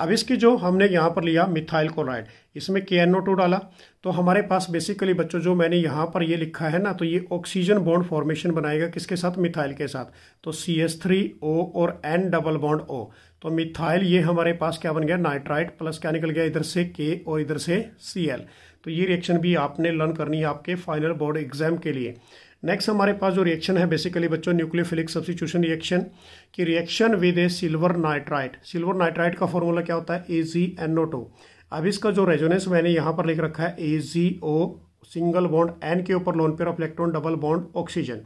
Speaker 1: अब इसकी जो हमने यहाँ पर लिया मिथाइल क्लोराइड इसमें के एन ओ टू डाला तो हमारे पास बेसिकली बच्चों जो मैंने यहाँ पर ये लिखा है ना तो ये ऑक्सीजन बॉन्ड फॉर्मेशन बनाएगा किसके साथ मिथाइल के साथ तो सी एस थ्री ओ और एन डबल बॉन्ड ओ तो मिथाइल ये हमारे पास क्या बन गया नाइट्राइट प्लस क्या निकल गया इधर से के और इधर से सी एल तो ये रिएक्शन भी आपने लर्न करनी है आपके फाइनल बोर्ड एग्जाम के लिए नेक्स्ट हमारे पास जो रिएक्शन है बेसिकली बच्चों न्यूक्लियोफिलिक सब्सिट्यूशन रिएक्शन की reaction with a silver nitrite silver nitrite का फॉर्मूला क्या होता है A G N O to अब इसका जो रेजोनेंस मैंने यहाँ पर लिख रखा है A G O single bond N के ऊपर lone pair of electron double bond oxygen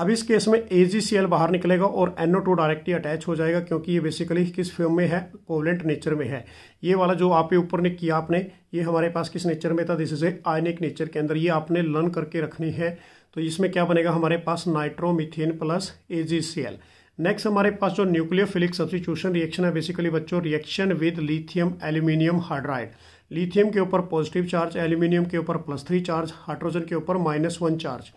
Speaker 1: अब इस केस में ए बाहर निकलेगा और एनओ टू डायरेक्टली अटैच हो जाएगा क्योंकि ये बेसिकली किस फ्यूम में है कोवलेंट नेचर में है ये वाला जो आपके ऊपर ने किया आपने ये हमारे पास किस नेचर में था this is a ionic nature के अंदर ये आपने लर्न करके रखनी है तो इसमें क्या बनेगा हमारे पास नाइट्रोमिथेन प्लस ए नेक्स्ट हमारे पास जो न्यूक्लियोफिलिक सब्सिट्यूशन रिएक्शन है बेसिकली बच्चों reaction with lithium aluminium hydride lithium के ऊपर पॉजिटिव चार्ज एल्यूमिनियम के ऊपर प्लस थ्री चार्ज हाइड्रोजन के ऊपर माइनस वन चार्ज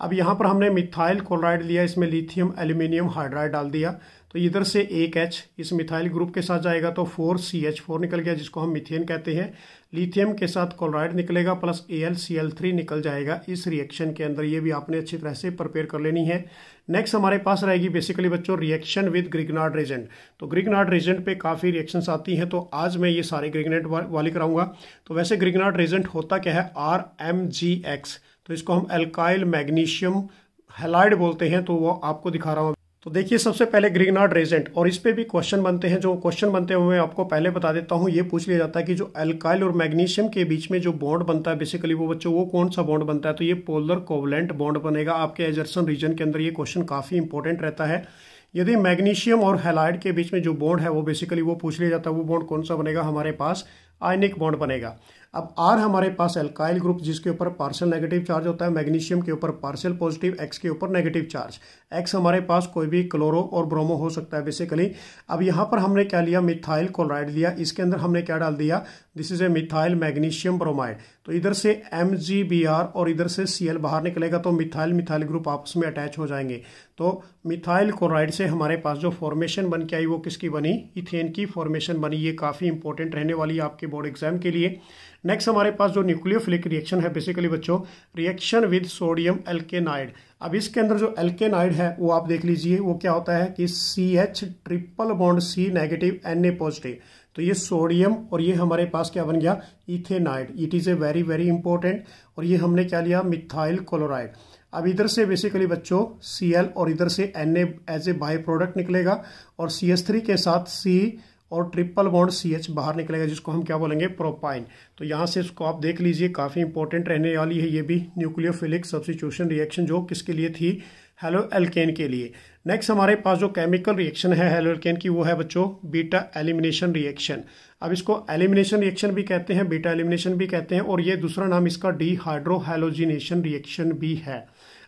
Speaker 1: अब यहाँ पर हमने मिथाइल क्लोराइड लिया इसमें लिथियम एल्यूमिनियम हाइड्राइड डाल दिया तो इधर से एक एच इस मिथाइल ग्रुप के साथ जाएगा तो फोर सी एच फोर निकल गया जिसको हम मिथेन कहते हैं लिथियम के साथ क्लोराइड निकलेगा plus A L C L three निकल जाएगा इस रिएक्शन के अंदर ये भी आपने अच्छी तरह से प्रिपेयर कर लेनी है नेक्स्ट हमारे पास रहेगी बेसिकली बच्चों रिएक्शन विद ग्रिगनाड रेजेंट तो ग्रिगनाड रेजेंट पे काफ़ी रिएक्शंस आती हैं तो आज मैं ये सारे ग्रिगनेट वाली कराऊंगा तो वैसे ग्रिगनाड रेजेंट होता क्या है आर एम जी एक्स तो इसको हम एल्काइल मैग्नीशियम हेलाइड बोलते हैं तो वो आपको दिखा रहा हूँ तो देखिए सबसे पहले ग्रिगनाड रेजेंट और इस पर भी क्वेश्चन बनते हैं जो क्वेश्चन बनते हुए मैं आपको पहले बता देता हूँ ये पूछ लिया जाता है कि जो एल्काइल और मैग्नीशियम के बीच में जो बॉन्ड बनता है बेसिकली वो बच्चों वो कौन सा बॉन्ड बनता है तो ये पोलर कोवलेंट बॉन्ड बनेगा आपके एजर्सन रीजन के अंदर ये क्वेश्चन काफ़ी इंपॉर्टेंट रहता है यदि मैग्नीशियम और हेलाइड के बीच में जो बॉन्ड है वो बेसिकली वो पूछ लिया जाता है वो बॉन्ड कौन सा बनेगा हमारे पास आयनिक बॉन्ड बनेगा अब आर हमारे पास एल्काइल ग्रुप जिसके ऊपर पार्सल नेगेटिव चार्ज होता है मैग्नीशियम के ऊपर पार्सल पॉजिटिव एक्स के ऊपर नेगेटिव चार्ज एक्स हमारे पास कोई भी क्लोरो और ब्रोमो हो सकता है बेसिकली अब यहाँ पर हमने क्या लिया मिथाइल क्लोराइड लिया इसके अंदर हमने क्या डाल दिया this is a methyl magnesium bromide तो इधर से एम जी बी आर और इधर से सी एल बाहर निकलेगा तो मिथाइल मिथाइल ग्रुप आपस में अटैच हो जाएंगे तो मिथाइल क्लोराइड से हमारे पास जो फॉर्मेशन बन के आई वो किसकी बनी इथेन की फॉर्मेशन बनी ये काफ़ी इंपॉर्टेंट रहने वाली है आपके बोर्ड एग्जाम के लिए नेक्स्ट हमारे पास जो न्यूक्लियोफिलिक रिएक्शन है बेसिकली बच्चों रिएक्शन विद सोडियम एल्केनाइड अब इसके अंदर जो एल्केनाइड है वो आप देख लीजिए वो क्या होता है कि C H triple bond C negative N A positive तो ये सोडियम और ये हमारे पास क्या बन गया ethynide it is a very very important और ये हमने क्या लिया मिथाइल क्लोराइड अब इधर से बेसिकली बच्चों सी और इधर से N as a by product निकलेगा और सी के साथ सी और ट्रिपल बॉन्ड सी एच बाहर निकलेगा जिसको हम क्या बोलेंगे प्रोपाइन तो यहाँ से इसको आप देख लीजिए काफ़ी इंपॉर्टेंट रहने वाली है ये भी न्यूक्लियोफिलिक सब्सिट्यूशन रिएक्शन जो किसके लिए थी हेलो एल्केन के लिए नेक्स्ट हमारे पास जो केमिकल रिएक्शन है हेलो एल्केन की वो है बच्चों बीटा एलिमिनेशन रिएक्शन अब इसको एलिमिनेशन रिएक्शन भी कहते हैं बीटा एलिमिनेशन भी कहते हैं और ये दूसरा नाम इसका डी रिएक्शन भी है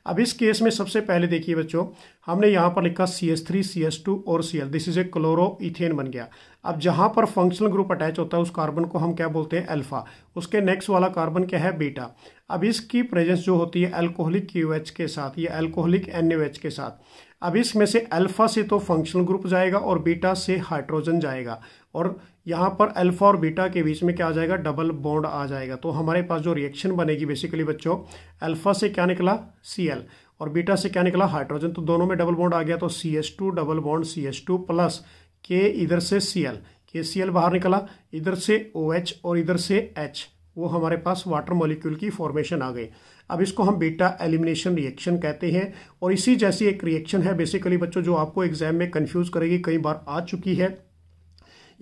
Speaker 1: अब इस केस में सबसे पहले देखिए बच्चों हमने यहाँ पर लिखा C S three C S two और C L this is a chloroethane बन गया अब जहाँ पर फंक्शनल ग्रुप अटैच होता है उस कार्बन को हम क्या बोलते हैं अल्फा उसके नेक्स्ट वाला कार्बन क्या है बीटा अब इसकी प्रेजेंस जो होती है एल्कोहलिक क्यू एच के साथ या एल्कोहलिक एन यू एच के साथ अब इसमें से अल्फा से तो फंक्शनल ग्रुप जाएगा और बीटा से हाइड्रोजन जाएगा और यहाँ पर अल्फा और बीटा के बीच में क्या आ जाएगा डबल बॉन्ड आ जाएगा तो हमारे पास जो रिएक्शन बनेगी बेसिकली बच्चों अल्फा से क्या निकला सी और बीटा से क्या निकला हाइड्रोजन तो दोनों में डबल बॉन्ड आ गया तो C S two double bond C S two plus के इधर से सी एल के सी एल बाहर निकला इधर से ओ OH एच और इधर से एच वो हमारे पास वाटर मॉलिक्यूल की फॉर्मेशन आ गई अब इसको हम बीटा एलिमिनेशन रिएक्शन कहते हैं और इसी जैसी एक रिएक्शन है बेसिकली बच्चों जो आपको एग्जाम में कंफ्यूज करेगी कई बार आ चुकी है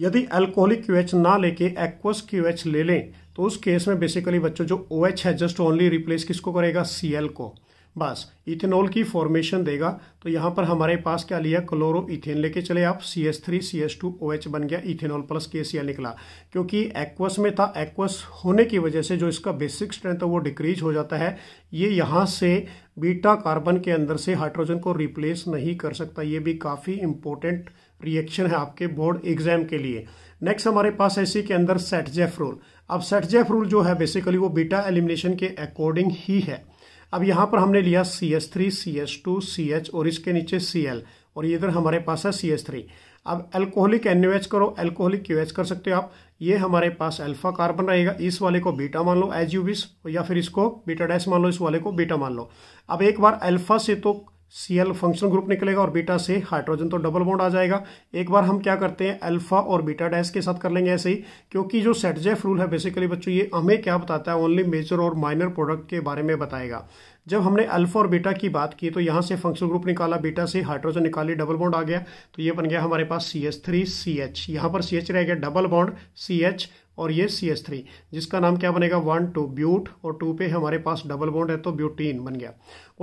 Speaker 1: यदि अल्कोहलिक क्यूएच ना लेके एक्वस क्यूएच ले लें तो उस केस में बेसिकली बच्चों जो ओ OH है जस्ट ओनली रिप्लेस किसको करेगा सी को बस इथेनॉल की फॉर्मेशन देगा तो यहाँ पर हमारे पास क्या लिया क्लोरो इथेन लेके चले आप C S three C S two O H बन गया इथेनॉल प्लस के सी एल निकला क्योंकि एक्वस में था एक्वस होने की वजह से जो इसका बेसिक स्ट्रेंथ है वो डिक्रीज हो जाता है ये यहाँ से बीटा कार्बन के अंदर से हाइड्रोजन को रिप्लेस नहीं कर सकता ये भी काफ़ी इंपॉर्टेंट रिएक्शन है आपके बोर्ड एग्जाम के लिए नेक्स्ट हमारे पास है इसी के अंदर सेट जेफ रूल अब सेट जेफ रूल जो है बेसिकली वो बीटा एलिमिनेशन के अकॉर्डिंग ही है अब यहाँ पर हमने लिया C S three C S two C H और इसके नीचे सी एल और इधर हमारे पास है सी एस थ्री अब एल्कोहलिक एन एच करो एल्कोहलिक क्यू एच कर सकते हो आप ये हमारे पास अल्फा कार्बन रहेगा इस वाले को बीटा मान लो एज यू विस या फिर इसको बीटा डैश मान लो इस वाले को बीटा मान लो अब एक बार अल्फा से तो सी एल फंक्शन ग्रुप निकलेगा और बीटा से हाइड्रोजन तो डबल बॉन्ड आ जाएगा एक बार हम क्या करते हैं अल्फा और बीटा डैश के साथ कर लेंगे ऐसे ही क्योंकि जो सेटजेफ रूल है बेसिकली बच्चों ये हमें क्या बताता है ओनली मेजर और माइनर प्रोडक्ट के बारे में बताएगा जब हमने अल्फा और बीटा की बात की तो यहाँ से फंक्शन ग्रुप निकाला बीटा से हाइड्रोजन निकाली डबल बॉन्ड आ गया तो ये बन गया हमारे पास C H three C H यहाँ पर सी एच रह गया डबल बॉन्ड सी एच और ये सी एस थ्री जिसका नाम क्या बनेगा वन टू ब्यूट और टू पे हमारे पास डबल बॉन्ड है तो ब्यूटीन बन गया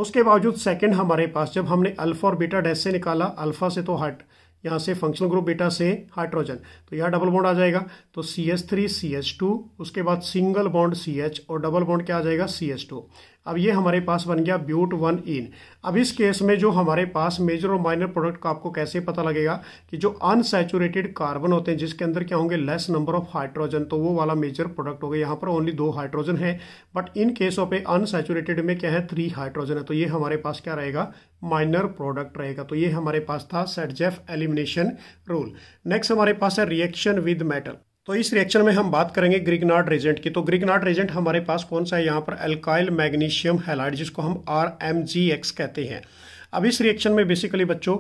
Speaker 1: उसके बावजूद सेकंड हमारे पास जब हमने अल्फा और बीटा डेस से निकाला अल्फा से तो हाइट यहाँ से फंक्शनल ग्रुप बीटा से हाइड्रोजन तो यहाँ डबल बॉन्ड आ जाएगा तो C S three C H two उसके बाद सिंगल बॉन्ड सी एच और डबल बॉन्ड क्या आ जाएगा सी एच टू अब ये हमारे पास बन गया ब्यूट वन इन अब इस केस में जो हमारे पास मेजर और माइनर प्रोडक्ट का आपको कैसे पता लगेगा कि जो अनसेचुरेटेड कार्बन होते हैं जिसके अंदर क्या होंगे लेस नंबर ऑफ हाइड्रोजन तो वो वाला मेजर प्रोडक्ट होगा यहाँ पर ओनली दो हाइड्रोजन है बट इन केसों पे अनसेचुरेटेड में क्या है थ्री हाइड्रोजन है तो ये हमारे पास क्या रहेगा माइनर प्रोडक्ट रहेगा तो ये हमारे पास था सेटजेफ एलिमिनेशन रूल नेक्स्ट हमारे पास है रिएक्शन विद मेटल तो इस रिएक्शन में हम बात करेंगे ग्रिगनाड रेजेंट की तो ग्रिगनाड रेजेंट हमारे पास कौन सा है यहाँ पर एल्काइल मैग्नीशियम हेलाइड जिसको हम आर एम जी एक्स कहते हैं अब इस रिएक्शन में बेसिकली बच्चों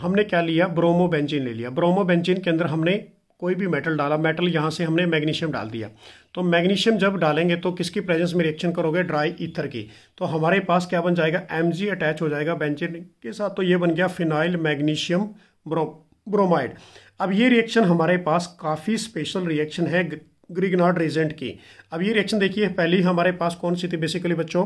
Speaker 1: हमने क्या लिया ब्रोमोबेंजिन ले लिया ब्रोमोबेंजिन के अंदर हमने कोई भी मेटल डाला मेटल यहाँ से हमने मैग्नीशियम डाल दिया तो मैग्नीशियम जब डालेंगे तो किसकी प्रेजेंस में रिएक्शन करोगे ड्राई ईथर की तो हमारे पास क्या बन जाएगा एम अटैच हो जाएगा बेंजिन के साथ तो ये बन गया फिनाइल मैग्नीशियम ब्रो ब्रोमाइड अब ये रिएक्शन हमारे पास काफ़ी स्पेशल रिएक्शन है नॉट रिजेंट की अब ये रिएक्शन देखिए पहली हमारे पास कौन सी थी बेसिकली बच्चों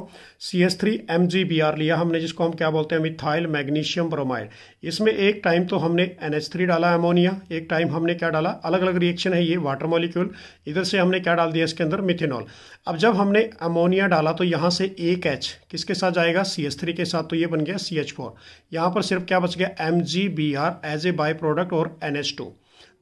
Speaker 1: C S three M G B R लिया हमने जिसको हम क्या बोलते हैं मिथाइल मैग्नीशियम ब्रोमाइड इसमें एक टाइम तो हमने एन एच थ्री डाला एमोनिया एक टाइम हमने क्या डाला अलग अलग रिएक्शन है ये वाटर मॉलिक्यूल इधर से हमने क्या डाल दिया इसके अंदर मिथेनॉल अब जब हमने अमोनिया डाला तो यहाँ से एक एच किसके साथ जाएगा सी एस थ्री के साथ तो ये बन गया सी एच फोर यहाँ पर सिर्फ क्या बच गया M G B R as a by byproduct और एन एच टू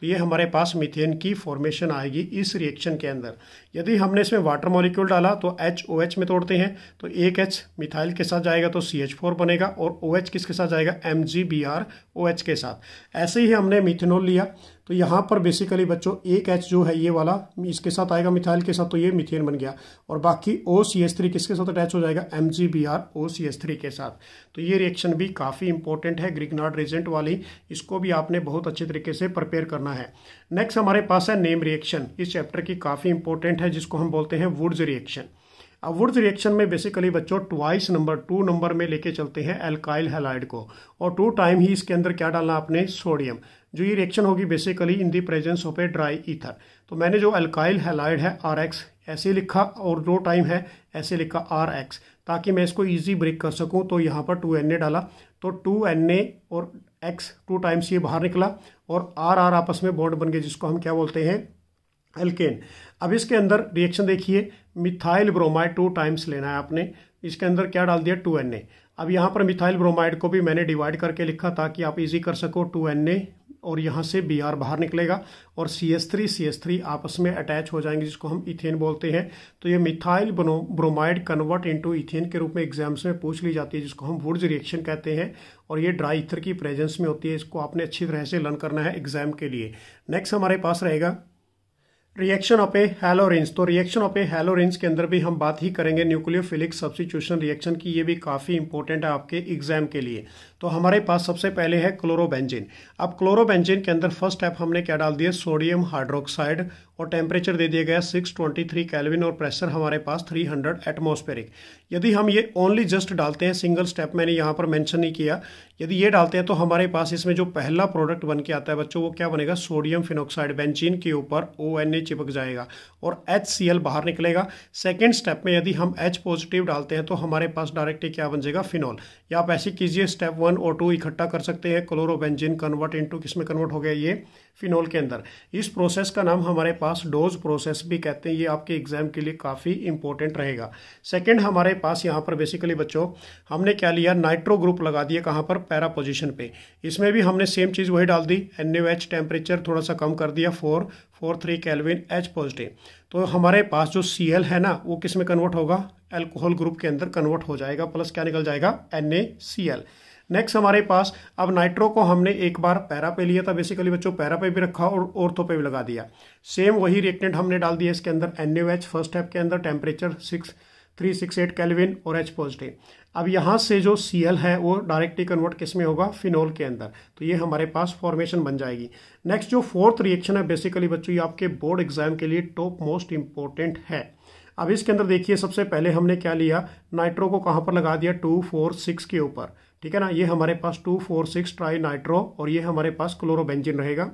Speaker 1: तो ये हमारे पास मीथेन की फॉर्मेशन आएगी इस रिएक्शन के अंदर यदि हमने इसमें वाटर मॉलिक्यूल डाला तो एच ओ एच में तोड़ते हैं तो एक एच मिथाइल के साथ जाएगा तो सी एच फोर बनेगा और ओ एच किसके साथ जाएगा M G B R O H के साथ ऐसे ही हमने मिथेनॉल लिया तो यहाँ पर बेसिकली बच्चों एक एच जो है ये वाला इसके साथ आएगा मिथाइल के साथ तो ये मिथेन बन गया और बाकी ओ सी एस थ्री किसके साथ अटैच हो जाएगा M G B R O C S three के साथ तो ये रिएक्शन भी काफ़ी इंपॉर्टेंट है ग्रिगनार्ड रेजेंट वाली इसको भी आपने बहुत अच्छे तरीके से प्रिपेयर करना है नेक्स्ट हमारे पास है नेम रिएक्शन इस चैप्टर की काफ़ी इंपॉर्टेंट है जिसको हम बोलते हैं वुड्स रिएक्शन अब वुड्स रिएक्शन में बेसिकली बच्चों ट्वाइस नंबर टू नंबर में लेके चलते हैं एल्काइल हेलाइड को और टू टाइम ही इसके अंदर क्या डालना आपने सोडियम जो ये रिएक्शन होगी basically in the presence of a dry ether तो मैंने जो अल्काइल हेलाइड है आर एक्स ऐसे लिखा और दो टाइम है ऐसे लिखा आर एक्स ताकि मैं इसको ईजी ब्रेक कर सकूँ तो यहाँ पर टू एन ए डाला तो टू एन ए और एक्स टू टाइम्स ये बाहर निकला और आर आर आपस में बॉन्ड बन गए जिसको हम क्या बोलते हैं एल्केन अब इसके अंदर रिएक्शन देखिए मिथाइल ब्रोमाइड टू टाइम्स लेना है आपने इसके अंदर क्या डाल दिया टू एन ए अब यहाँ पर मिथाइल ब्रोमाइड को भी मैंने डिवाइड करके लिखा ताकि आप इजी कर सको टू एन ए और यहाँ से बी आर बाहर निकलेगा और C S three C S three आपस में अटैच हो जाएंगे जिसको हम इथेन बोलते हैं तो ये methyl bromide convert into ethane के रूप में एग्जाम्स में पूछ ली जाती है जिसको हम वुड्स रिएक्शन कहते हैं और ये ड्राई इथर की प्रेजेंस में होती है इसको आपने अच्छी तरह से लर्न करना है एग्जाम के लिए नेक्स्ट हमारे पास रहेगा रिएक्शन ऑफ ए हेलोरेंस तो रिएक्शन ऑफ ए हेलोरेंस के अंदर भी हम बात ही करेंगे न्यूक्लियोफिलिक सब्सिट्यूशन रिएक्शन की ये भी काफ़ी इंपॉर्टेंट है आपके एग्जाम के लिए तो हमारे पास सबसे पहले है क्लोरोबेंजिन अब क्लोरोबेंजिन के अंदर फर्स्ट स्टेप हमने क्या डाल दिया सोडियम हाइड्रोक्साइड और टेम्परेचर दे दिया गया 623 ट्वेंटी और प्रेशर हमारे पास 300 हंड्रेड यदि हम ये ओनली जस्ट डालते हैं सिंगल स्टेप मैंने यहाँ पर मैंशन नहीं किया यदि ये डालते हैं तो हमारे पास इसमें जो पहला प्रोडक्ट बन के आता है बच्चों वो क्या बनेगा सोडियम फिनोक्साइड बेंजिन के ऊपर ओ चिपक जाएगा और एच बाहर निकलेगा सेकेंड स्टेप में यदि हम एच पॉजिटिव डालते हैं तो हमारे पास डायरेक्टली क्या बन जाएगा फिनॉल या आप ऐसे कीजिए step one one O two इकट्ठा कर सकते हैं क्लोरोबेंजिन कन्वर्ट इनटू किस में कन्वर्ट हो गया ये फिनोल के अंदर इस प्रोसेस का नाम हमारे पास डोज प्रोसेस भी कहते हैं ये आपके एग्जाम के लिए काफ़ी इंपॉर्टेंट रहेगा सेकंड हमारे पास यहाँ पर बेसिकली बच्चों हमने क्या लिया नाइट्रो ग्रुप लगा दिया कहाँ पर पैरा पोजिशन पर इसमें भी हमने सेम चीज़ वही डाल दी एन यू टेम्परेचर थोड़ा सा कम कर दिया four four three kelvin H positive तो हमारे पास जो सी एल है ना वो किस में कन्वर्ट होगा एल्कोहल ग्रुप के अंदर कन्वर्ट हो जाएगा प्लस क्या निकल जाएगा N A C L next हमारे पास अब नाइट्रो को हमने एक बार पैरा पे लिया था बेसिकली बच्चों पैरा पे भी रखा और औरतों पे भी लगा दिया सेम वही रिएक्टेंट हमने डाल दिया इसके अंदर एन फर्स्ट स्टेप के अंदर temperature six three six eight kelvin और एच पॉजिटिव अब यहाँ से जो सी एल है वो डायरेक्टली कन्वर्ट किस में होगा फिनोल के अंदर तो ये हमारे पास फॉर्मेशन बन जाएगी नेक्स्ट जो फोर्थ रिएक्शन है बेसिकली बच्चों ये आपके बोर्ड एग्जाम के लिए टॉप मोस्ट इंपॉर्टेंट है अब इसके अंदर देखिए सबसे पहले हमने क्या लिया नाइट्रो को कहाँ पर लगा दिया टू फोर सिक्स के ऊपर ठीक है ना ये हमारे पास two four six trinitro और ये हमारे पास क्लोरोबेंजिन रहेगा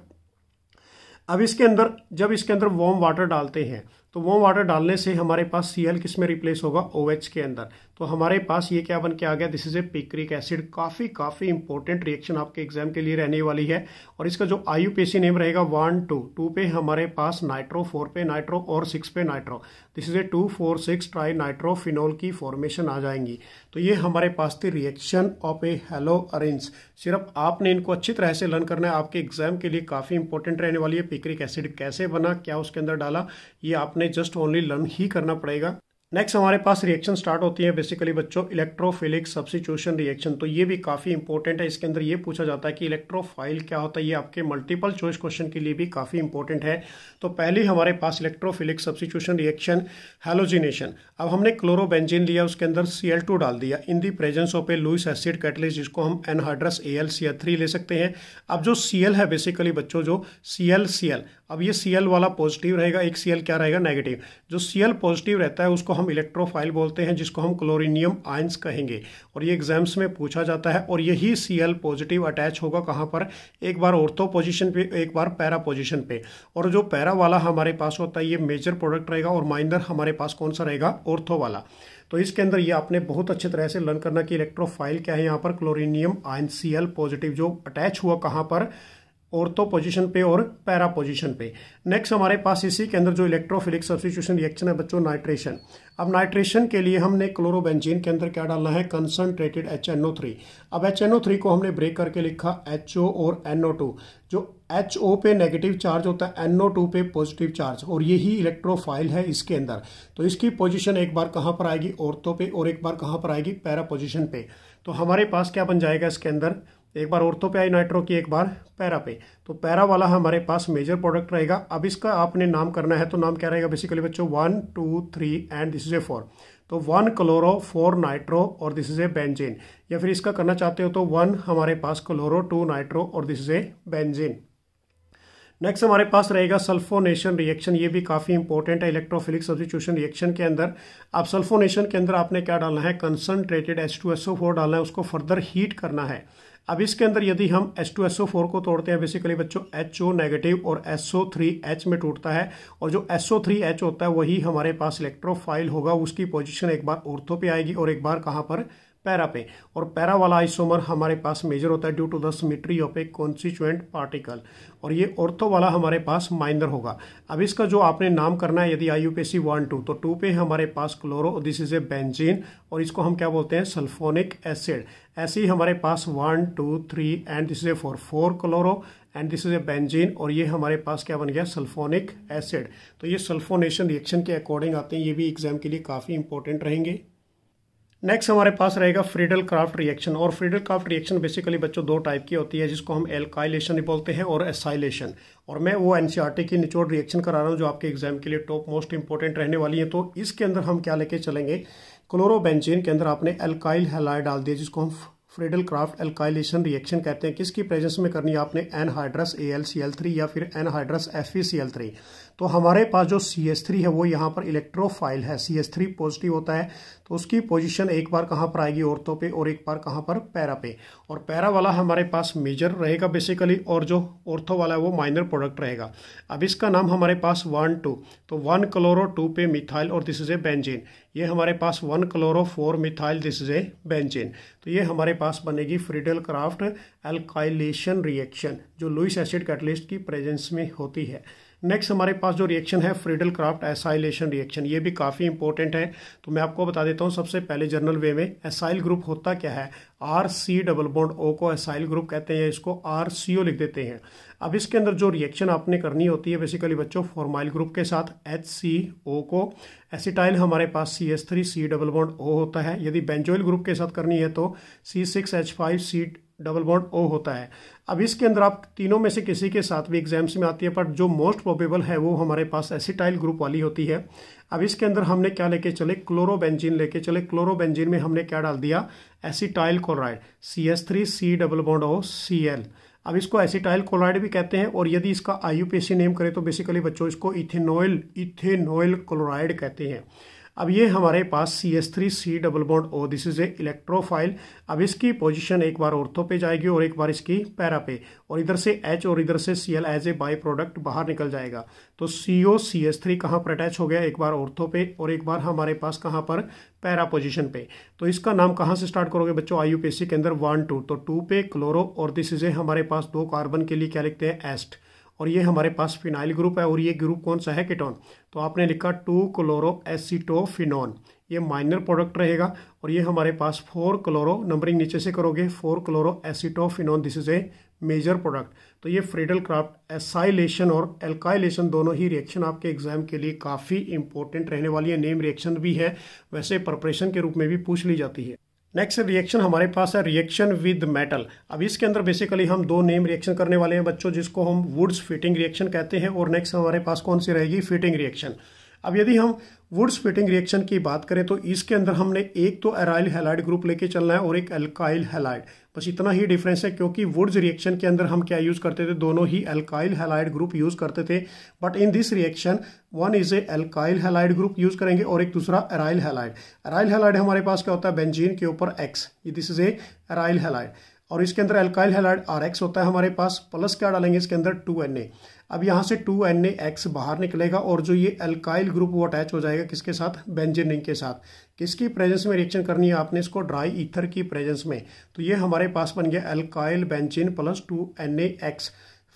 Speaker 1: अब इसके अंदर जब इसके अंदर वार्म वाटर डालते हैं तो वो वाटर डालने से हमारे पास सी एल किस में रिप्लेस होगा ओ OH के अंदर तो हमारे पास ये क्या बन के आ गया this is a picric acid काफ़ी काफ़ी इंपॉर्टेंट रिएक्शन आपके एग्जाम के लिए रहने वाली है और इसका जो आई नेम रहेगा वन टू टू पे हमारे पास नाइट्रो फोर पे नाइट्रो और सिक्स पे nitro this is a two four six trinitrophenol की फॉर्मेशन आ जाएंगी तो ये हमारे पास थी reaction of a hello haloarenes सिर्फ आपने इनको अच्छी तरह से लर्न करना है आपके एग्जाम के लिए काफ़ी इंपॉर्टेंट रहने वाली है पिक्रिक एसिड कैसे बना क्या उसके अंदर डाला ये आपने हमने जस्ट ओनली लर्न ही करना पड़ेगा नेक्स्ट हमारे पास रिएक्शन स्टार्ट होती है बेसिकली बच्चों इलेक्ट्रोफिलिक सब्सिट्यूशन रिएक्शन तो ये भी काफ़ी इंपॉर्टेंट है इसके अंदर ये पूछा जाता है कि इलेक्ट्रोफाइल क्या होता है ये आपके मल्टीपल चॉइस क्वेश्चन के लिए भी काफ़ी इंपॉर्टेंट है तो पहले हमारे पास इलेक्ट्रोफिलिक सब्सिट्यूशन रिएक्शन हेलोजिनेशन अब हमने क्लोरोबेंजिन लिया उसके अंदर सी डाल दिया in the presence of a Lewis acid catalyst जिसको हम एनहाइड्रस ए ले सकते हैं अब जो सी है बेसिकली बच्चों जो सी अब ये सी वाला पॉजिटिव रहेगा एक सी क्या रहेगा नेगेटिव जो सी पॉजिटिव रहता है उसको हम इलेक्ट्रोफाइल बोलते हैं जिसको हम क्लोरिनियम आयंस कहेंगे और ये एग्जाम्स में पूछा जाता है और यही सी पॉजिटिव अटैच होगा कहाँ पर एक बार ऑर्थो पोजिशन पे एक बार पैरा पोजिशन पे और जो पैरा वाला हमारे पास होता है ये मेजर प्रोडक्ट रहेगा और माइनर हमारे पास कौन सा रहेगा ऑर्थो वाला तो इसके अंदर ये आपने बहुत अच्छे तरह से लर्न करना कि इलेक्ट्रोफाइल क्या है यहाँ पर क्लोरिनियम आयन सी पॉजिटिव जो अटैच हुआ कहाँ पर ऑर्थो पोजीशन पे और पैरा पोजीशन पे नेक्स्ट हमारे पास इसी के अंदर जो इलेक्ट्रोफिलिक सब्सिट्यूशन रिएक्शन है बच्चों नाइट्रेशन अब नाइट्रेशन के लिए हमने क्लोरोबेंजीन के अंदर क्या डालना है concentrated H N O three अब एच एन ओ थ्री को हमने ब्रेक करके लिखा एच ओ और एन ओ टू जो एच ओ पे नेगेटिव चार्ज होता है एन ओ टू पे पॉजिटिव चार्ज और यही इलेक्ट्रोफाइल है इसके अंदर तो इसकी पोजिशन एक बार कहाँ पर आएगी औरतों पर और एक बार कहाँ पर आएगी पैरा पोजिशन पे तो हमारे पास क्या बन जाएगा इसके अंदर एक बार ऑर्थो पे आई नाइट्रो की एक बार पैरा पे तो पैरा वाला हमारे पास मेजर प्रोडक्ट रहेगा अब इसका आपने नाम करना है तो नाम क्या रहेगा बेसिकली बच्चों one two three and this is a four तो वन क्लोरो फोर नाइट्रो और दिस इज ए बेंजिन या फिर इसका करना चाहते हो तो वन हमारे पास क्लोरो टू नाइट्रो और this is a benzene next हमारे पास रहेगा सल्फोनेशन रिएक्शन ये भी काफ़ी इंपॉर्टेंट है इलेक्ट्रोफिलिक सब्सिट्यूशन रिएक्शन के अंदर अब सल्फोनेशन के अंदर आपने क्या डालना है concentrated H two S O four डालना है उसको फर्दर हीट करना है अब इसके अंदर यदि हम H two S O four को तोड़ते हैं बेसिकली बच्चों एच ओ नेगेटिव और एस ओ थ्री एच में टूटता है और जो एस ओ थ्री एच होता है वही हमारे पास इलेक्ट्रोफाइल होगा उसकी पोजिशन एक बार ओर्थो पे आएगी और एक बार कहाँ पर पैरा पे और पैरा वाला आइसोमर हमारे पास मेजर होता है due to the symmetry of a constituent particle और ये ऑर्थो वाला हमारे पास माइनर होगा अब इसका जो आपने नाम करना है यदि I U P C one two तो टू पे हमारे पास chloro this is a benzene और इसको हम क्या बोलते हैं सल्फोनिक एसिड ऐसे ही हमारे पास one two three and this is a for four chloro and this is a benzene और ये हमारे पास क्या बन गया सल्फोनिक एसिड तो ये सल्फोनेशन रिएक्शन के अकॉर्डिंग आते हैं ये भी एग्जाम के लिए काफ़ी इंपॉर्टेंट रहेंगे नेक्स्ट हमारे पास रहेगा फ्रीडल क्राफ्ट रिएक्शन और फ्रीडल क्राफ्ट रिएक्शन बेसिकली बच्चों दो टाइप की होती है जिसको हम एल्काइलेशन भी बोलते हैं और एसाइलेशन और मैं वो एन e की निचोड़ रिएक्शन करा रहा हूँ जो आपके एग्जाम के लिए टॉप मोस्ट इंपॉर्टेंट रहने वाली है तो इसके अंदर हम क्या लेके चलेंगे क्लोरोबेंजीन के अंदर आपने एल्काइल हेलाइड डाल दिया जिसको हम फ्रेडल क्राफ्ट एल्काइलेशन रिएक्शन कहते हैं किसकी प्रेजेंस में करनी है आपने anhydrous A L C L three या फिर anhydrous F E C L three तो हमारे पास जो सी एस थ्री है वो यहाँ पर इलेक्ट्रोफाइल है सी एस थ्री पॉजिटिव होता है तो उसकी पोजिशन एक बार कहाँ पर आएगी औरतों पे और एक बार कहाँ पर पैरा पे और पैरा वाला हमारे पास मेजर रहेगा बेसिकली और जो औरतों वाला है वो माइनर प्रोडक्ट रहेगा अब इसका नाम हमारे पास वन टू तो वन क्लोरो टू पे मिथाइल और दिस इज़ ए बेंजिन ये हमारे पास one chloro four methyl this is a benzene तो ये हमारे पास बनेगी फ्रीडल क्राफ्ट एल्काइलेशन रिएक्शन जो लुइस एसिड कैटलिस्ट की प्रेजेंस में होती है नेक्स्ट हमारे पास जो रिएक्शन है फ्रीडल क्राफ्ट एसाइलेशन रिएक्शन ये भी काफ़ी इंपॉर्टेंट है तो मैं आपको बता देता हूँ सबसे पहले जनरल वे में एसाइल ग्रुप होता क्या है R C double bond O को एसाइल ग्रुप कहते हैं इसको आर सी ओ लिख देते हैं अब इसके अंदर जो रिएक्शन आपने करनी होती है बेसिकली बच्चों फॉर्माइल ग्रुप के साथ एच सी ओ को एसिटाइल हमारे पास C S three C double bond O होता है यदि बेंजोइल ग्रुप के साथ करनी है तो C six H five C double bond O होता है अब इसके अंदर आप तीनों में से किसी के साथ भी एग्जाम्स में आती है पर जो मोस्ट प्रोबेबल है वो हमारे पास एसिटाइल ग्रुप वाली होती है अब इसके अंदर हमने क्या लेके चले क्लोरोबेंजीन लेके चले क्लोरोबेंजीन में हमने क्या डाल दिया acetyl chloride C S three C double bond O C L अब इसको एसिटाइल क्लोराइड भी कहते हैं और यदि इसका आई नेम करें तो बेसिकली बच्चों इसको इथेनोइल इथेनोइल क्लोराइड कहते हैं अब ये हमारे पास C S three C double bond O this is a electrophile अब इसकी पोजीशन एक बार ऑर्थो पे जाएगी और एक बार इसकी पैरा पे और इधर से एच और इधर से C L as a by product बाहर निकल जाएगा तो सी ओ सी एस थ्री कहाँ पर अटैच हो गया एक बार ऑर्थो पे और एक बार हमारे पास कहाँ पर पैरा पोजिशन पे तो इसका नाम कहाँ से स्टार्ट करोगे बच्चों I U P S C के अंदर वन टू तो टू पे क्लोरो और दिस इज ए हमारे पास दो कार्बन के लिए क्या लिखते हैं एस्ट और ये हमारे पास फिनाइल ग्रुप है और ये ग्रुप कौन सा है कीटोन तो आपने लिखा टू क्लोरो एसिटोफिनोन ये माइनर प्रोडक्ट रहेगा और ये हमारे पास फोर क्लोरो नंबरिंग नीचे से करोगे four chloro acetophenone this is a major product तो ये फ्रीडल क्राफ्ट एसाइलेशन और एल्काइलेशन दोनों ही रिएक्शन आपके एग्जाम के लिए काफ़ी इंपॉर्टेंट रहने वाली है नेम रिएक्शन भी है वैसे प्रपरेशन के रूप में भी पूछ ली जाती है नेक्स्ट रिएक्शन हमारे पास है रिएक्शन विद मेटल अब इसके अंदर बेसिकली हम दो नेम रिएक्शन करने वाले हैं बच्चों जिसको हम वुड्स फिटिंग रिएक्शन कहते हैं और नेक्स्ट हमारे पास कौन सी रहेगी फिटिंग रिएक्शन अब यदि हम वुड स्पिटिंग रिएक्शन की बात करें तो इसके अंदर हमने एक तो एराइल हेलाइड ग्रुप लेके चलना है और एक एल्काइल हेलाइड बस इतना ही डिफरेंस है क्योंकि वुड्स रिएक्शन के अंदर हम क्या यूज़ करते थे दोनों ही एल्काइल हेलाइड ग्रुप यूज़ करते थे but in this reaction one is a alkyl halide group use करेंगे और एक दूसरा एराइल हेलाइड एराइल हेलाइड हमारे पास क्या होता है बेंजीन के ऊपर X this is a aryl halide और इसके अंदर एल्काइल हेलाइड आर एक्स होता है हमारे पास प्लस क्या डालेंगे इसके अंदर टू एन ए अब यहाँ से टू एन एक्स बाहर निकलेगा और जो ये अल्काइल ग्रुप वो अटैच हो जाएगा किसके साथ बेंजिन के साथ किसकी प्रेजेंस में रिएक्शन करनी है आपने इसको ड्राई ईथर की प्रेजेंस में तो ये हमारे पास बन गया alkyl benzene plus two N A X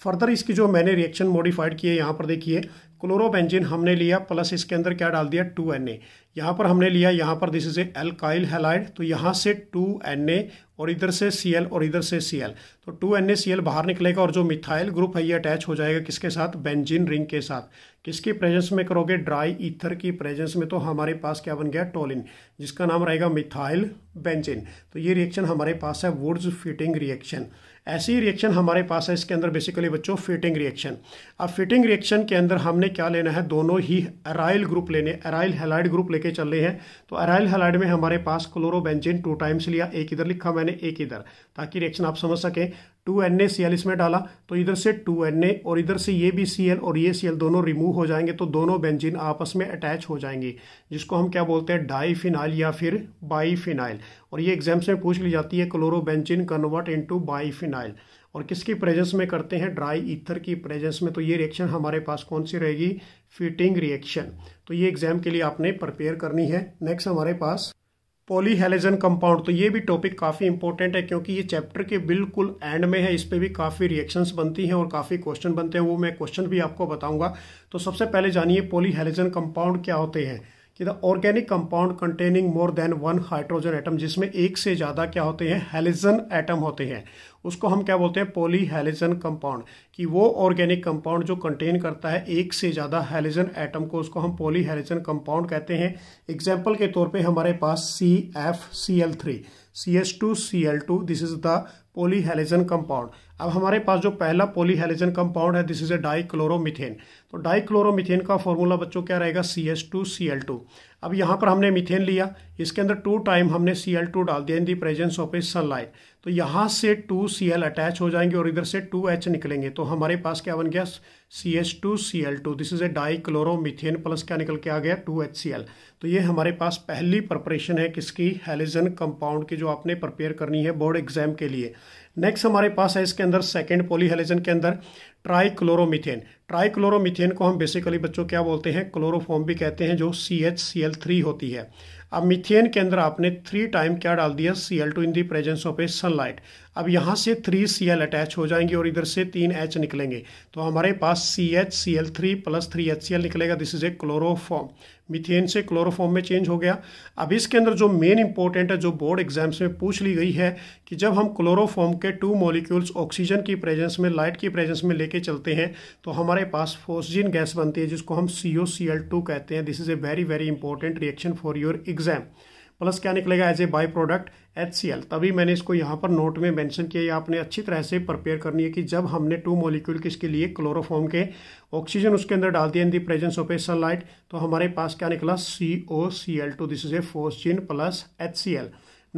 Speaker 1: further इसकी जो मैंने रिएक्शन मॉडिफाइड की है यहाँ पर देखिए क्लोरोबेंजिन हमने लिया प्लस इसके अंदर क्या डाल दिया टू एन ए यहाँ पर हमने लिया यहाँ पर this is a alkyl halide तो यहाँ से टू एन ए और इधर से सी एल और इधर से सी एल तो two N A C L बाहर निकलेगा और जो मिथाइल ग्रुप है ये अटैच हो जाएगा किसके साथ बेंजिन रिंग के साथ किसकी प्रेजेंस में करोगे ड्राई ईथर की प्रेजेंस में तो हमारे पास क्या बन गया टोलिन जिसका नाम रहेगा मिथाइल बेंजिन तो ये रिएक्शन हमारे पास है वुड्स फिटिंग रिएक्शन ऐसे ही रिएक्शन हमारे पास है इसके अंदर बेसिकली बच्चों फिटिंग रिएक्शन अब फिटिंग रिएक्शन के अंदर हमने क्या लेना है दोनों ही अराइल ग्रुप लेने अराइल हेलाइड ग्रुप लेके चल रहे हैं तो अराइल हेलाइड में हमारे पास क्लोरोबेंजिन टू टाइम्स लिया एक इधर लिखा मैंने एक इधर ताकि रिएक्शन आप समझ सकें two N A C L इसमें डाला तो इधर से टू एन ए और इधर से ये भी सी एल और ये सी एल दोनों रिमूव हो जाएंगे तो दोनों बेंजीन आपस में अटैच हो जाएंगे जिसको हम क्या बोलते हैं डाई फिनाइल या फिर बाई फिनाइल और ये एग्जाम्स में पूछ ली जाती है chloro benzene convert into biphenyl और किसकी प्रेजेंस में करते हैं ड्राई ईथर की प्रेजेंस में तो ये रिएक्शन हमारे पास कौन सी रहेगी फिटिंग रिएक्शन तो ये एग्जाम के लिए आपने प्रिपेयर करनी है नेक्स्ट हमारे पास पोलीहेलोजन कंपाउंड तो ये भी टॉपिक काफ़ी इंपॉर्टेंट है क्योंकि ये चैप्टर के बिल्कुल एंड में है इस पर भी काफ़ी रिएक्शंस बनती हैं और काफ़ी क्वेश्चन बनते हैं वो मैं क्वेश्चन भी आपको बताऊंगा तो सबसे पहले जानिए पोलीहेलोजन कंपाउंड क्या होते हैं कि the organic compound containing more than one hydrogen atom जिसमें एक से ज़्यादा क्या होते हैं हेलिजन एटम होते हैं उसको हम क्या बोलते हैं पोली हेलिजन कंपाउंड कि वो ऑर्गेनिक कंपाउंड जो कंटेन करता है एक से ज़्यादा हेलिजन एटम को उसको हम पोली हेलिजन कंपाउंड कहते हैं एग्जाम्पल के तौर पर हमारे पास C F C L three C S two C L two this is the polyhalogen compound अब हमारे पास जो पहला पोलीहेलिजन कंपाउंड है दिस इज ए क्लोरोमिथेन तो क्लोरोमिथेन का फॉर्मूला बच्चों क्या रहेगा C S two C L two अब यहाँ पर हमने मिथेन लिया इसके अंदर टू टाइम हमने सी एल टू डाल दिया in the presence of a sunlight तो यहाँ से टू सी एल अटैच हो जाएंगे और इधर से टू एच निकलेंगे तो हमारे पास क्या बन गया C S two C L two this is a dichloromethane plus क्या निकल के आ गया टू एच सी एल तो ये हमारे पास पहली प्रपरेशन है किसकी हेलिजन कंपाउंड की जो आपने प्रिपेयर करनी है बोर्ड एग्जाम के लिए नेक्स्ट हमारे पास है इसके अंदर सेकेंड पोलीहेलिजन के अंदर ट्राईक्लोरोमिथेन ट्राईक्लोरोमिथेन को हम बेसिकली बच्चों क्या बोलते हैं क्लोरोफॉर्म भी कहते हैं जो C H C L three होती है अब मिथेन के अंदर आपने थ्री टाइम क्या डाल दिया C L two in the presence of a sunlight अब यहाँ से थ्री सी एल अटैच हो जाएंगे और इधर से तीन एच निकलेंगे तो हमारे पास C H C L three plus three H C L निकलेगा this is a chloroform methane से क्लोरोफॉर्म में चेंज हो गया अब इसके अंदर जो मेन इंपॉर्टेंट है जो बोर्ड एग्जाम्स में पूछ ली गई है कि जब हम क्लोरोफॉर्म के टू मॉलिक्यूल्स ऑक्सीजन की प्रेजेंस में लाइट की प्रेजेंस में लेके चलते हैं तो हमारे पास फोसजिन गैस बनती है जिसको हम सी ओ सी एल टू कहते हैं this is a very very important reaction for your exam plus क्या निकलेगा as a by product H तभी मैंने इसको यहाँ पर नोट में मेंशन किया या आपने अच्छी तरह से प्रिपेयर करनी है कि जब हमने टू मॉलिक्यूल किसके लिए क्लोरोफॉर्म के ऑक्सीजन उसके अंदर डाल दिया in the presence of a sunlight तो हमारे पास क्या निकला C O C L two this is a जिन plus H C L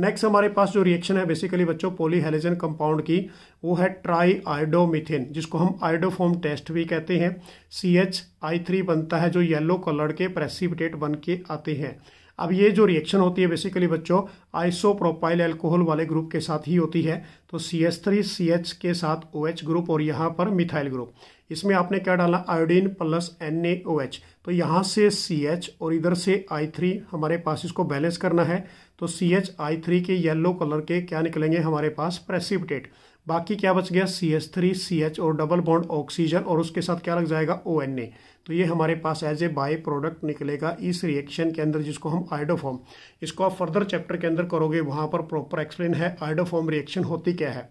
Speaker 1: next हमारे पास जो रिएक्शन है बेसिकली बच्चों हेलिजन कंपाउंड की वो है ट्राई आयडोमिथिन जिसको हम आइडोफॉर्म टेस्ट भी कहते हैं सी एच आई थ्री बनता है जो येलो कलर के प्रेसिपिटेट बन के आते हैं अब ये जो रिएक्शन होती है बेसिकली बच्चों आइसोप्रोपाइल अल्कोहल वाले ग्रुप के साथ ही होती है तो C S three C H के साथ ओ एच ग्रुप और यहाँ पर मिथाइल ग्रुप इसमें आपने क्या डाला iodine plus N A O H तो यहाँ से सी एच और इधर से आई थ्री हमारे पास इसको बैलेंस करना है तो सी एच आई थ्री के येलो कलर के क्या निकलेंगे हमारे पास प्रेसिपिटेट बाकी क्या बच गया C H three C H और डबल बॉन्ड ऑक्सीजन और उसके साथ क्या लग जाएगा ओ एन ए तो ये हमारे पास एज ए बाय प्रोडक्ट निकलेगा इस रिएक्शन के अंदर जिसको हम आइडोफॉर्म इसको आप फर्दर चैप्टर के अंदर करोगे वहाँ पर प्रॉपर एक्सप्लेन है आइडोफॉर्म रिएक्शन होती क्या है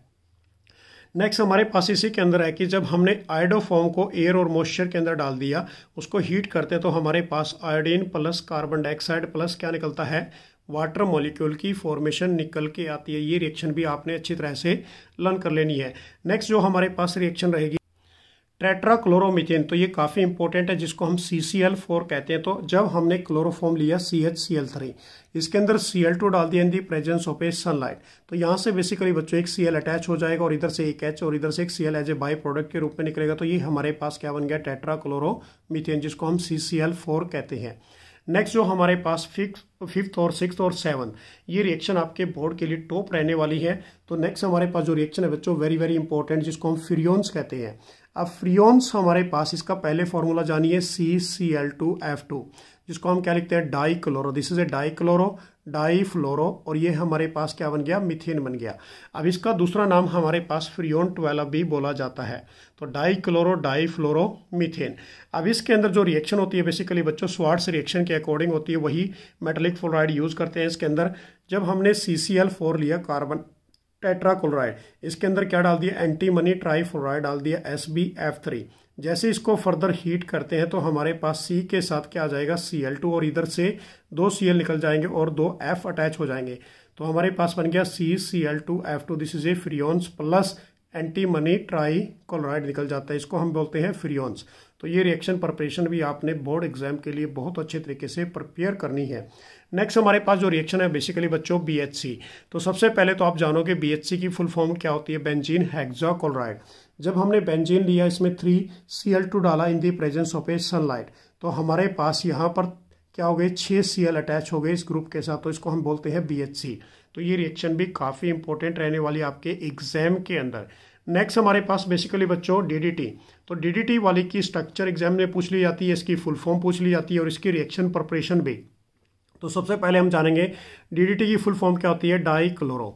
Speaker 1: नेक्स्ट हमारे पास इसी के अंदर है कि जब हमने आयोडोफॉर्म को एयर और मॉइस्चर के अंदर डाल दिया उसको हीट करते तो हमारे पास iodine plus carbon dioxide plus क्या निकलता है वाटर मॉलिक्यूल की फॉर्मेशन निकल के आती है ये रिएक्शन भी आपने अच्छी तरह से लर्न कर लेनी है नेक्स्ट जो हमारे पास रिएक्शन रहेगी टेट्राक्लोरोमिथेन तो ये काफ़ी इंपॉर्टेंट है जिसको हम सी सी एल फोर कहते हैं तो जब हमने क्लोरोफॉर्म लिया C H C L three इसके अंदर सी एल टू डाल दिया in the presence of a sunlight तो यहाँ से बेसिकली बच्चों एक सी एल अटैच हो जाएगा और इधर से एक एच और इधर से एक C L as a by product के रूप में निकलेगा तो ये हमारे पास क्या बन गया टेट्राक्लोरोमिथेन जिसको हम सी सी एल फोर कहते हैं नेक्स्ट जो हमारे पास फिक्स फिफ्थ और सिक्स और सेवन ये रिएक्शन आपके बोर्ड के लिए टॉप रहने वाली है तो नेक्स्ट हमारे पास जो रिएक्शन है बच्चों वेरी वेरी इंपॉर्टेंट जिसको हम फिरियोन्स कहते हैं अब फ्रियोन्स हमारे पास इसका पहले फॉर्मूला जानिए C C L two F two जिसको हम क्या लिखते हैं dichloro this is a dichloro difluoro और ये हमारे पास क्या बन गया मिथेन बन गया अब इसका दूसरा नाम हमारे पास फ्रियोन ट्वेल्व भी बोला जाता है तो dichloro difluoro methane अब इसके अंदर जो रिएक्शन होती है बेसिकली बच्चों स्वार्ट्स रिएक्शन के अकॉर्डिंग होती है वही मेटलिक फ्लोराइड यूज़ करते हैं इसके अंदर जब हमने सी सी एल फोर लिया कार्बन टेट्राक्लोराइड इसके अंदर क्या डाल दिया एंटी मनी ट्राई फ्लोराइड डाल दिया एस बी एफ थ्री जैसे इसको फर्दर हीट करते हैं तो हमारे पास सी के साथ क्या आ जाएगा सी एल टू और इधर से दो सी एल निकल जाएंगे और दो एफ अटैच हो जाएंगे तो हमारे पास बन गया C C L two F two this is a freons plus antimony trichloride निकल जाता है इसको हम बोलते हैं फ्रियोन्स तो ये रिएक्शन प्रपरेशन भी आपने बोर्ड एग्जाम के लिए बहुत अच्छे तरीके से प्रिपेयर करनी है नेक्स्ट हमारे पास जो रिएक्शन है बेसिकली बच्चों बी तो सबसे पहले तो आप जानो कि बी की फुल फॉर्म क्या होती है बेंजीन हेक्साक्लोराइड जब हमने बेंजीन लिया इसमें थ्री सी एल टू डाला in the presence of a sunlight तो हमारे पास यहाँ पर क्या हो गए छः सी एल अटैच हो गए इस ग्रुप के साथ तो इसको हम बोलते हैं बी एच सी तो ये रिएक्शन भी काफ़ी इंपॉर्टेंट रहने वाली आपके एग्जाम के अंदर नेक्स्ट हमारे पास बेसिकली बच्चों डीडीटी तो डीडीटी वाली की स्ट्रक्चर एग्जाम में पूछ ली जाती है इसकी फुल फॉर्म पूछ ली जाती है और इसकी रिएक्शन प्रपरेशन भी तो सबसे पहले हम जानेंगे डीडीटी की फुल फॉर्म क्या होती है dichloro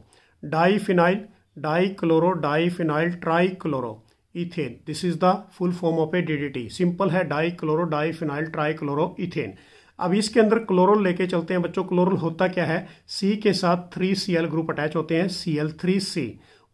Speaker 1: diphenyl dichloro diphenyl trichloro ethane this is the full form of a DDT simple है dichloro diphenyl trichloro ethane अब इसके अंदर क्लोरोल लेके चलते हैं बच्चों क्लोरोल होता क्या है सी के साथ three C L group attach होते हैं सी एल थ्री सी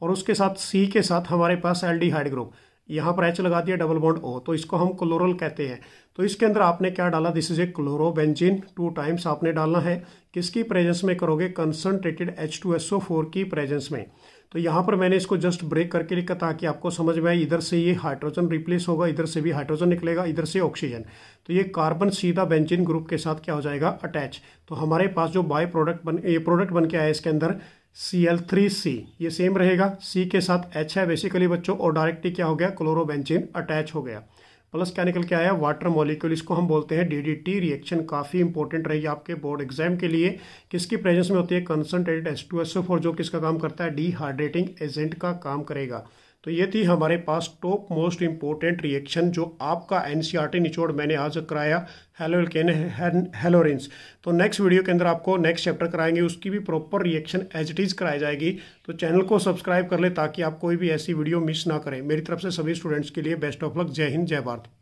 Speaker 1: और उसके साथ सी के साथ हमारे पास एल ग्रुप यहाँ पर एच लगा दिया डबल बॉन्ड ओ तो इसको हम क्लोरल कहते हैं तो इसके अंदर आपने क्या डाला this is a chlorobenzene two times आपने डालना है किसकी प्रेजेंस में करोगे concentrated H two S O four की प्रेजेंस में तो यहाँ पर मैंने इसको जस्ट ब्रेक करके लिखा था कि आपको समझ में आए इधर से ये हाइड्रोजन रिप्लेस होगा इधर से भी हाइड्रोजन निकलेगा इधर से ऑक्सीजन तो ये कार्बन सीधा बेंजिन ग्रुप के साथ क्या हो जाएगा अटैच तो हमारे पास जो बाय प्रोडक्ट बन ये प्रोडक्ट बन के आया इसके अंदर सी एल थ्री सी ये सेम रहेगा सी के साथ एच है बेसिकली बच्चों और डायरेक्टली क्या हो गया क्लोरोबेंजीन अटैच हो गया प्लस क्या निकल के आया वाटर मॉलिक्यूल इसको हम बोलते हैं डीडीटी रिएक्शन काफ़ी इंपॉर्टेंट रहेगी आपके बोर्ड एग्जाम के लिए किसकी प्रेजेंस में होती है concentrated S two S O four जो किसका काम करता है डीहाइड्रेटिंग एजेंट का काम करेगा तो ये थी हमारे पास टॉप मोस्ट इम्पोर्टेंट रिएक्शन जो आपका एन e निचोड़ मैंने आज कराया हेलो हेलोकेन हेलोरेंस तो नेक्स्ट वीडियो के अंदर आपको नेक्स्ट चैप्टर कराएंगे उसकी भी proper reaction as it is कराई जाएगी तो चैनल को सब्सक्राइब कर ले ताकि आप कोई भी ऐसी वीडियो मिस ना करें मेरी तरफ से सभी स्टूडेंट्स के लिए बेस्ट ऑफ लक जय हिंद जय भारत